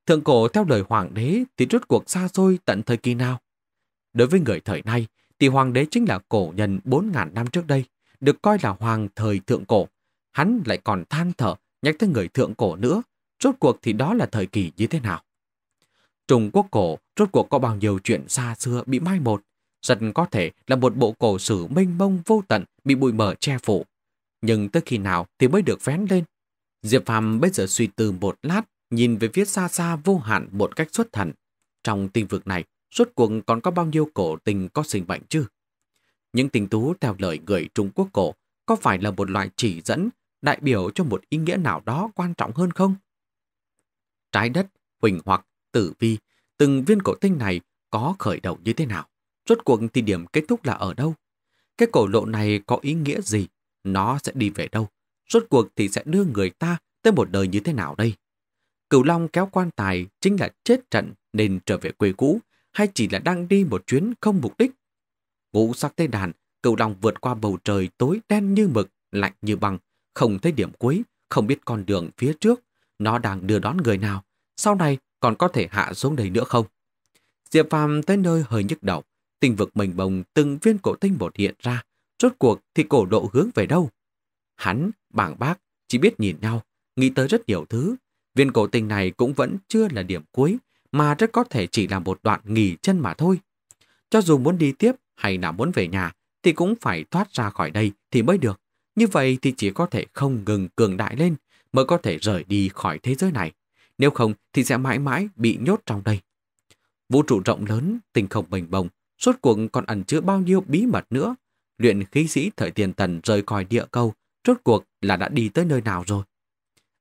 A: Thượng cổ theo lời hoàng đế thì rút cuộc xa xôi tận thời kỳ nào? Đối với người thời nay thì hoàng đế chính là cổ nhân 4.000 năm trước đây, được coi là hoàng thời thượng cổ. Hắn lại còn than thở nhắc tới người thượng cổ nữa, rốt cuộc thì đó là thời kỳ như thế nào? Trung Quốc cổ rốt cuộc có bao nhiêu chuyện xa xưa bị mai một, rất có thể là một bộ cổ sử mênh mông vô tận bị bụi mở che phủ. Nhưng tới khi nào thì mới được vén lên? Diệp Phàm bây giờ suy tư một lát, nhìn về phía xa xa vô hạn một cách xuất thần. Trong tình vực này, suốt cuộc còn có bao nhiêu cổ tình có sinh bệnh chứ? Những tình tú theo lời người Trung Quốc cổ có phải là một loại chỉ dẫn đại biểu cho một ý nghĩa nào đó quan trọng hơn không? Trái đất, huỳnh hoặc, tử vi, từng viên cổ tinh này có khởi đầu như thế nào? Rốt cuộc thì điểm kết thúc là ở đâu? Cái cổ lộ này có ý nghĩa gì? Nó sẽ đi về đâu? Rốt cuộc thì sẽ đưa người ta tới một đời như thế nào đây? Cửu Long kéo quan tài chính là chết trận nên trở về quê cũ hay chỉ là đang đi một chuyến không mục đích? Ngũ sắc tê đàn, Cửu Long vượt qua bầu trời tối đen như mực, lạnh như băng, không thấy điểm cuối, không biết con đường phía trước. Nó đang đưa đón người nào? Sau này còn có thể hạ xuống đây nữa không? Diệp Phạm tới nơi hơi nhức đầu. Tinh vực mình bồng từng viên cổ tinh bột hiện ra, rốt cuộc thì cổ độ hướng về đâu? Hắn, bảng bác, chỉ biết nhìn nhau, nghĩ tới rất nhiều thứ. Viên cổ tinh này cũng vẫn chưa là điểm cuối, mà rất có thể chỉ là một đoạn nghỉ chân mà thôi. Cho dù muốn đi tiếp hay là muốn về nhà, thì cũng phải thoát ra khỏi đây thì mới được. Như vậy thì chỉ có thể không ngừng cường đại lên, mới có thể rời đi khỏi thế giới này. Nếu không thì sẽ mãi mãi bị nhốt trong đây. Vũ trụ rộng lớn, tình không bình bồng, Suốt cuộc còn ẩn chứa bao nhiêu bí mật nữa. Luyện khí sĩ thời tiền tần rời khỏi địa câu, rốt cuộc là đã đi tới nơi nào rồi.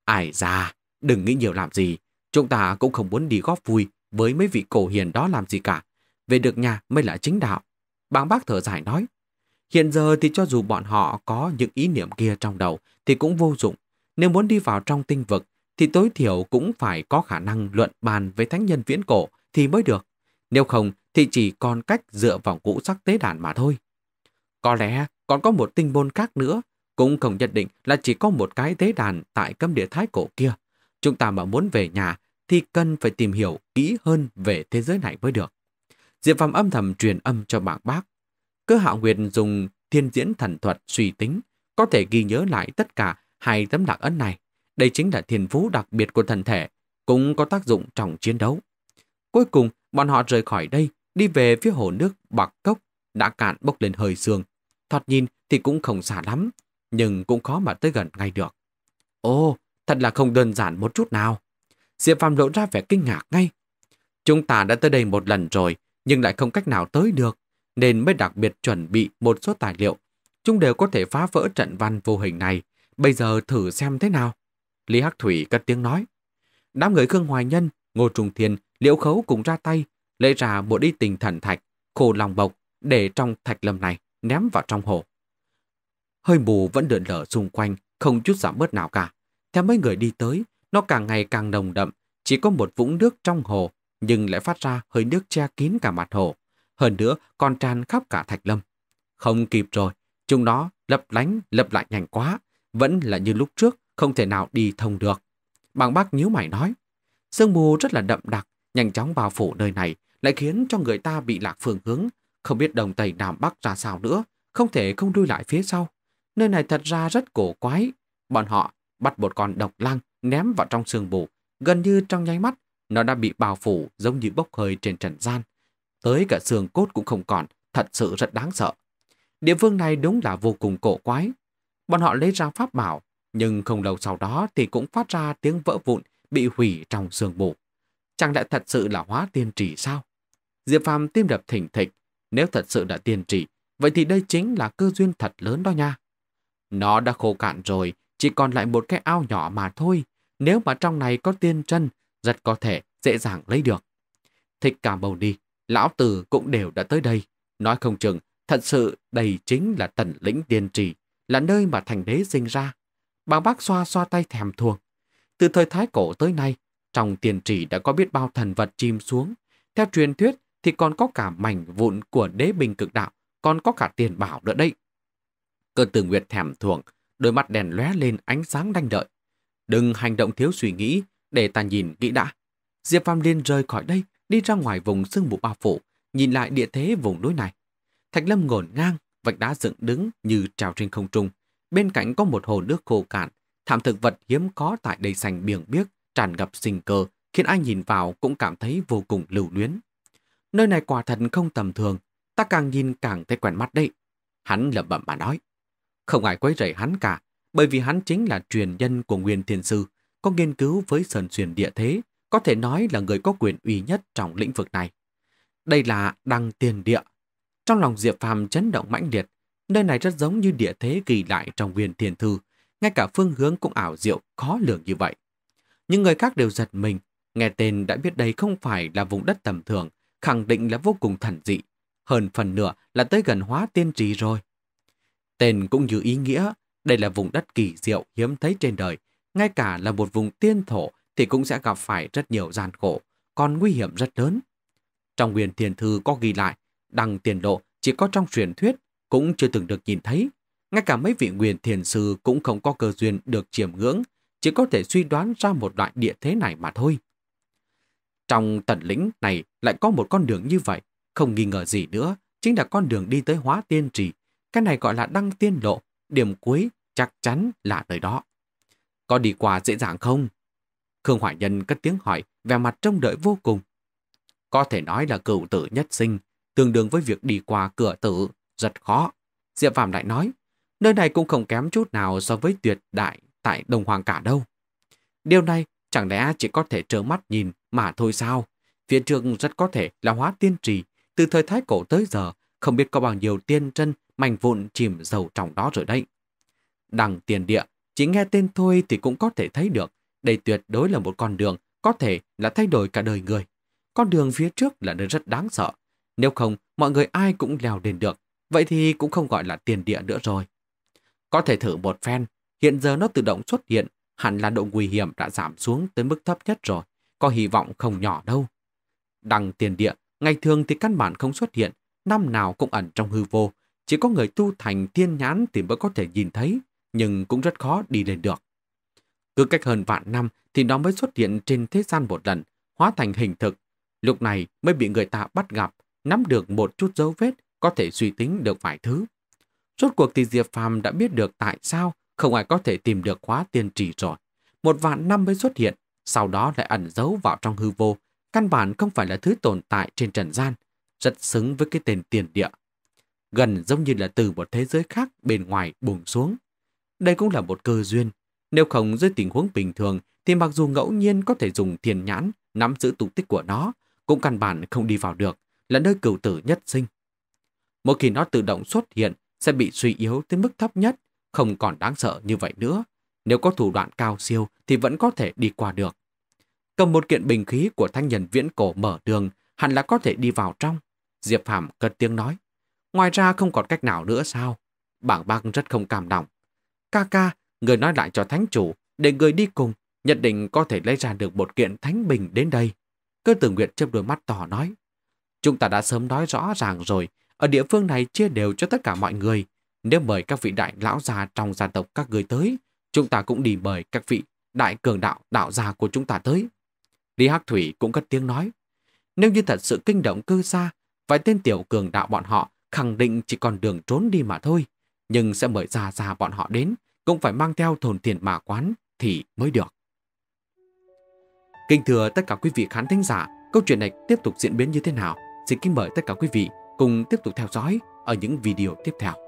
A: Ai già, đừng nghĩ nhiều làm gì. Chúng ta cũng không muốn đi góp vui với mấy vị cổ hiền đó làm gì cả. Về được nhà mới là chính đạo. Bang bác thở dài nói. Hiện giờ thì cho dù bọn họ có những ý niệm kia trong đầu thì cũng vô dụng. Nếu muốn đi vào trong tinh vực thì tối thiểu cũng phải có khả năng luận bàn với thánh nhân viễn cổ thì mới được. Nếu không thì chỉ còn cách dựa vào ngũ sắc tế đàn mà thôi. Có lẽ còn có một tinh môn khác nữa, cũng không nhất định là chỉ có một cái tế đàn tại cấm địa thái cổ kia. Chúng ta mà muốn về nhà thì cần phải tìm hiểu kỹ hơn về thế giới này mới được. Diệp Phạm âm thầm truyền âm cho bảng bác. cứ hạ nguyệt dùng thiên diễn thần thuật suy tính, có thể ghi nhớ lại tất cả hai tấm đặc ấn này. Đây chính là thiên phú đặc biệt của thần thể, cũng có tác dụng trong chiến đấu. Cuối cùng Bọn họ rời khỏi đây, đi về phía hồ nước Bạc Cốc, đã cạn bốc lên hơi sương. Thoạt nhìn thì cũng không xa lắm, nhưng cũng khó mà tới gần ngay được. Ồ, thật là không đơn giản một chút nào. Diệp Phàm lộ ra vẻ kinh ngạc ngay. Chúng ta đã tới đây một lần rồi, nhưng lại không cách nào tới được, nên mới đặc biệt chuẩn bị một số tài liệu. Chúng đều có thể phá vỡ trận văn vô hình này. Bây giờ thử xem thế nào. Lý Hắc Thủy cất tiếng nói. Đám người Khương Hoài Nhân, Ngô Trung Thiên liễu khấu cùng ra tay, lấy ra một đi tình thần thạch, khô lòng bộc, để trong thạch lâm này, ném vào trong hồ. Hơi mù vẫn lượn lở xung quanh, không chút giảm bớt nào cả. Theo mấy người đi tới, nó càng ngày càng nồng đậm, chỉ có một vũng nước trong hồ, nhưng lại phát ra hơi nước che kín cả mặt hồ. Hơn nữa còn tràn khắp cả thạch lâm. Không kịp rồi, chúng nó lấp lánh, lấp lại nhanh quá, vẫn là như lúc trước, không thể nào đi thông được. Bàng bác nhíu mày nói, sương mù rất là đậm đặc, nhanh chóng bao phủ nơi này lại khiến cho người ta bị lạc phương hướng, không biết đồng Tây Nam Bắc ra sao nữa, không thể không đuôi lại phía sau. Nơi này thật ra rất cổ quái. Bọn họ bắt một con độc lang ném vào trong sương bù, gần như trong nháy mắt, nó đã bị bao phủ giống như bốc hơi trên trần gian. Tới cả xương cốt cũng không còn, thật sự rất đáng sợ. Địa phương này đúng là vô cùng cổ quái. Bọn họ lấy ra pháp bảo, nhưng không lâu sau đó thì cũng phát ra tiếng vỡ vụn bị hủy trong sương mù. Chẳng lẽ thật sự là hóa tiên trì sao? Diệp Phàm tim đập thỉnh thịch. Nếu thật sự đã tiên trì, vậy thì đây chính là cơ duyên thật lớn đó nha. Nó đã khô cạn rồi, chỉ còn lại một cái ao nhỏ mà thôi. Nếu mà trong này có tiên chân, rất có thể dễ dàng lấy được. Thích cả bầu đi, lão tử cũng đều đã tới đây. Nói không chừng, thật sự đây chính là tần lĩnh tiên trì, là nơi mà thành đế sinh ra. Bà bác xoa xoa tay thèm thuồng. Từ thời Thái Cổ tới nay, trong tiền trì đã có biết bao thần vật chìm xuống. Theo truyền thuyết thì còn có cả mảnh vụn của đế bình cực đạo, còn có cả tiền bảo nữa đây. cơ tử nguyệt thèm thuồng, đôi mắt đèn lóe lên ánh sáng đanh đợi. Đừng hành động thiếu suy nghĩ, để ta nhìn kỹ đã. Diệp Phàm Liên rời khỏi đây, đi ra ngoài vùng sương mù bao phủ, nhìn lại địa thế vùng núi này. Thạch lâm ngổn ngang, vạch đá dựng đứng như trào trên không trung. Bên cạnh có một hồ nước khô cạn, thảm thực vật hiếm có tại đầy sành biển biếc, tràn ngập sinh cơ, khiến ai nhìn vào cũng cảm thấy vô cùng lưu luyến. Nơi này quả thật không tầm thường, ta càng nhìn càng thấy quen mắt đấy. Hắn lẩm bẩm mà nói. Không ai quấy rầy hắn cả, bởi vì hắn chính là truyền nhân của Nguyên Thiên Sư, có nghiên cứu với Sơn Xuyên Địa Thế, có thể nói là người có quyền uy nhất trong lĩnh vực này. Đây là Đăng Tiền Địa. Trong lòng Diệp Phàm chấn động mãnh liệt, nơi này rất giống như địa thế ghi lại trong Nguyên Thiên Thư, ngay cả phương hướng cũng ảo diệu, khó lường như vậy. Những người khác đều giật mình, nghe tên đã biết đây không phải là vùng đất tầm thường, khẳng định là vô cùng thần dị. Hơn phần nửa là tới gần hóa tiên trì rồi. Tên cũng như ý nghĩa, đây là vùng đất kỳ diệu hiếm thấy trên đời. Ngay cả là một vùng tiên thổ thì cũng sẽ gặp phải rất nhiều gian khổ, còn nguy hiểm rất lớn. Trong huyền thiền thư có ghi lại, đăng tiền độ chỉ có trong truyền thuyết cũng chưa từng được nhìn thấy. Ngay cả mấy vị nguyên thiền sư cũng không có cơ duyên được chiêm ngưỡng, chỉ có thể suy đoán ra một loại địa thế này mà thôi. Trong tần lĩnh này lại có một con đường như vậy, không nghi ngờ gì nữa, chính là con đường đi tới hóa tiên trì. Cái này gọi là đăng tiên lộ, điểm cuối chắc chắn là nơi đó. Có đi qua dễ dàng không? Khương Hoài Nhân cất tiếng hỏi, vẻ mặt trông đợi vô cùng. Có thể nói là cựu tử nhất sinh, tương đương với việc đi qua cửa tử, rất khó. Diệp Phạm lại nói, nơi này cũng không kém chút nào so với tuyệt đại tại Đồng Hoàng cả đâu. Điều này chẳng lẽ chỉ có thể trơ mắt nhìn mà thôi sao? Phía trước rất có thể là hóa tiên trì, từ thời thái cổ tới giờ, không biết có bao nhiêu tiên chân mảnh vụn chìm dầu trong đó rồi đấy. Đằng tiền địa, chỉ nghe tên thôi thì cũng có thể thấy được, đây tuyệt đối là một con đường có thể là thay đổi cả đời người. Con đường phía trước là nơi rất đáng sợ, nếu không mọi người ai cũng leo lên được, vậy thì cũng không gọi là tiền địa nữa rồi. Có thể thử một phen, Hiện giờ nó tự động xuất hiện, hẳn là độ nguy hiểm đã giảm xuống tới mức thấp nhất rồi, có hy vọng không nhỏ đâu. Đằng tiền địa, ngày thường thì căn bản không xuất hiện, năm nào cũng ẩn trong hư vô, chỉ có người tu thành tiên nhãn thì mới có thể nhìn thấy, nhưng cũng rất khó đi lên được. Cứ cách hơn vạn năm thì nó mới xuất hiện trên thế gian một lần, hóa thành hình thực. Lúc này mới bị người ta bắt gặp, nắm được một chút dấu vết, có thể suy tính được vài thứ. Rốt cuộc thì Diệp Phàm đã biết được tại sao không ai có thể tìm được khóa tiên trì rồi. Một vạn năm mới xuất hiện, sau đó lại ẩn giấu vào trong hư vô, căn bản không phải là thứ tồn tại trên trần gian, rất xứng với cái tên tiền địa. Gần giống như là từ một thế giới khác bên ngoài buồn xuống. Đây cũng là một cơ duyên. Nếu không dưới tình huống bình thường thì mặc dù ngẫu nhiên có thể dùng thiền nhãn nắm giữ tung tích của nó, cũng căn bản không đi vào được, là nơi cửu tử nhất sinh. Mỗi khi nó tự động xuất hiện sẽ bị suy yếu tới mức thấp nhất, không còn đáng sợ như vậy nữa. Nếu có thủ đoạn cao siêu thì vẫn có thể đi qua được. Cầm một kiện bình khí của thanh nhân viễn cổ mở đường, hẳn là có thể đi vào trong. Diệp Phạm cất tiếng nói. Ngoài ra không còn cách nào nữa sao? Bảng bác rất không cảm động. Ca ca, người nói lại cho thánh chủ, để người đi cùng, nhất định có thể lấy ra được một kiện thánh bình đến đây. Cơ tử nguyện chớp đôi mắt tỏ nói. Chúng ta đã sớm nói rõ ràng rồi, ở địa phương này chia đều cho tất cả mọi người, nếu mời các vị đại lão già trong gia tộc các người tới, chúng ta cũng đi mời các vị đại cường đạo đạo già của chúng ta tới. Lý Hắc Thủy cũng cất tiếng nói. Nếu như thật sự kinh động cư xa, vài tên tiểu cường đạo bọn họ khẳng định chỉ còn đường trốn đi mà thôi. Nhưng sẽ mời già già bọn họ đến, cũng phải mang theo thồn tiền mà quán thì mới được. Kính thưa tất cả quý vị khán thính giả, câu chuyện này tiếp tục diễn biến như thế nào? Xin kính mời tất cả quý vị cùng tiếp tục theo dõi ở những video tiếp theo.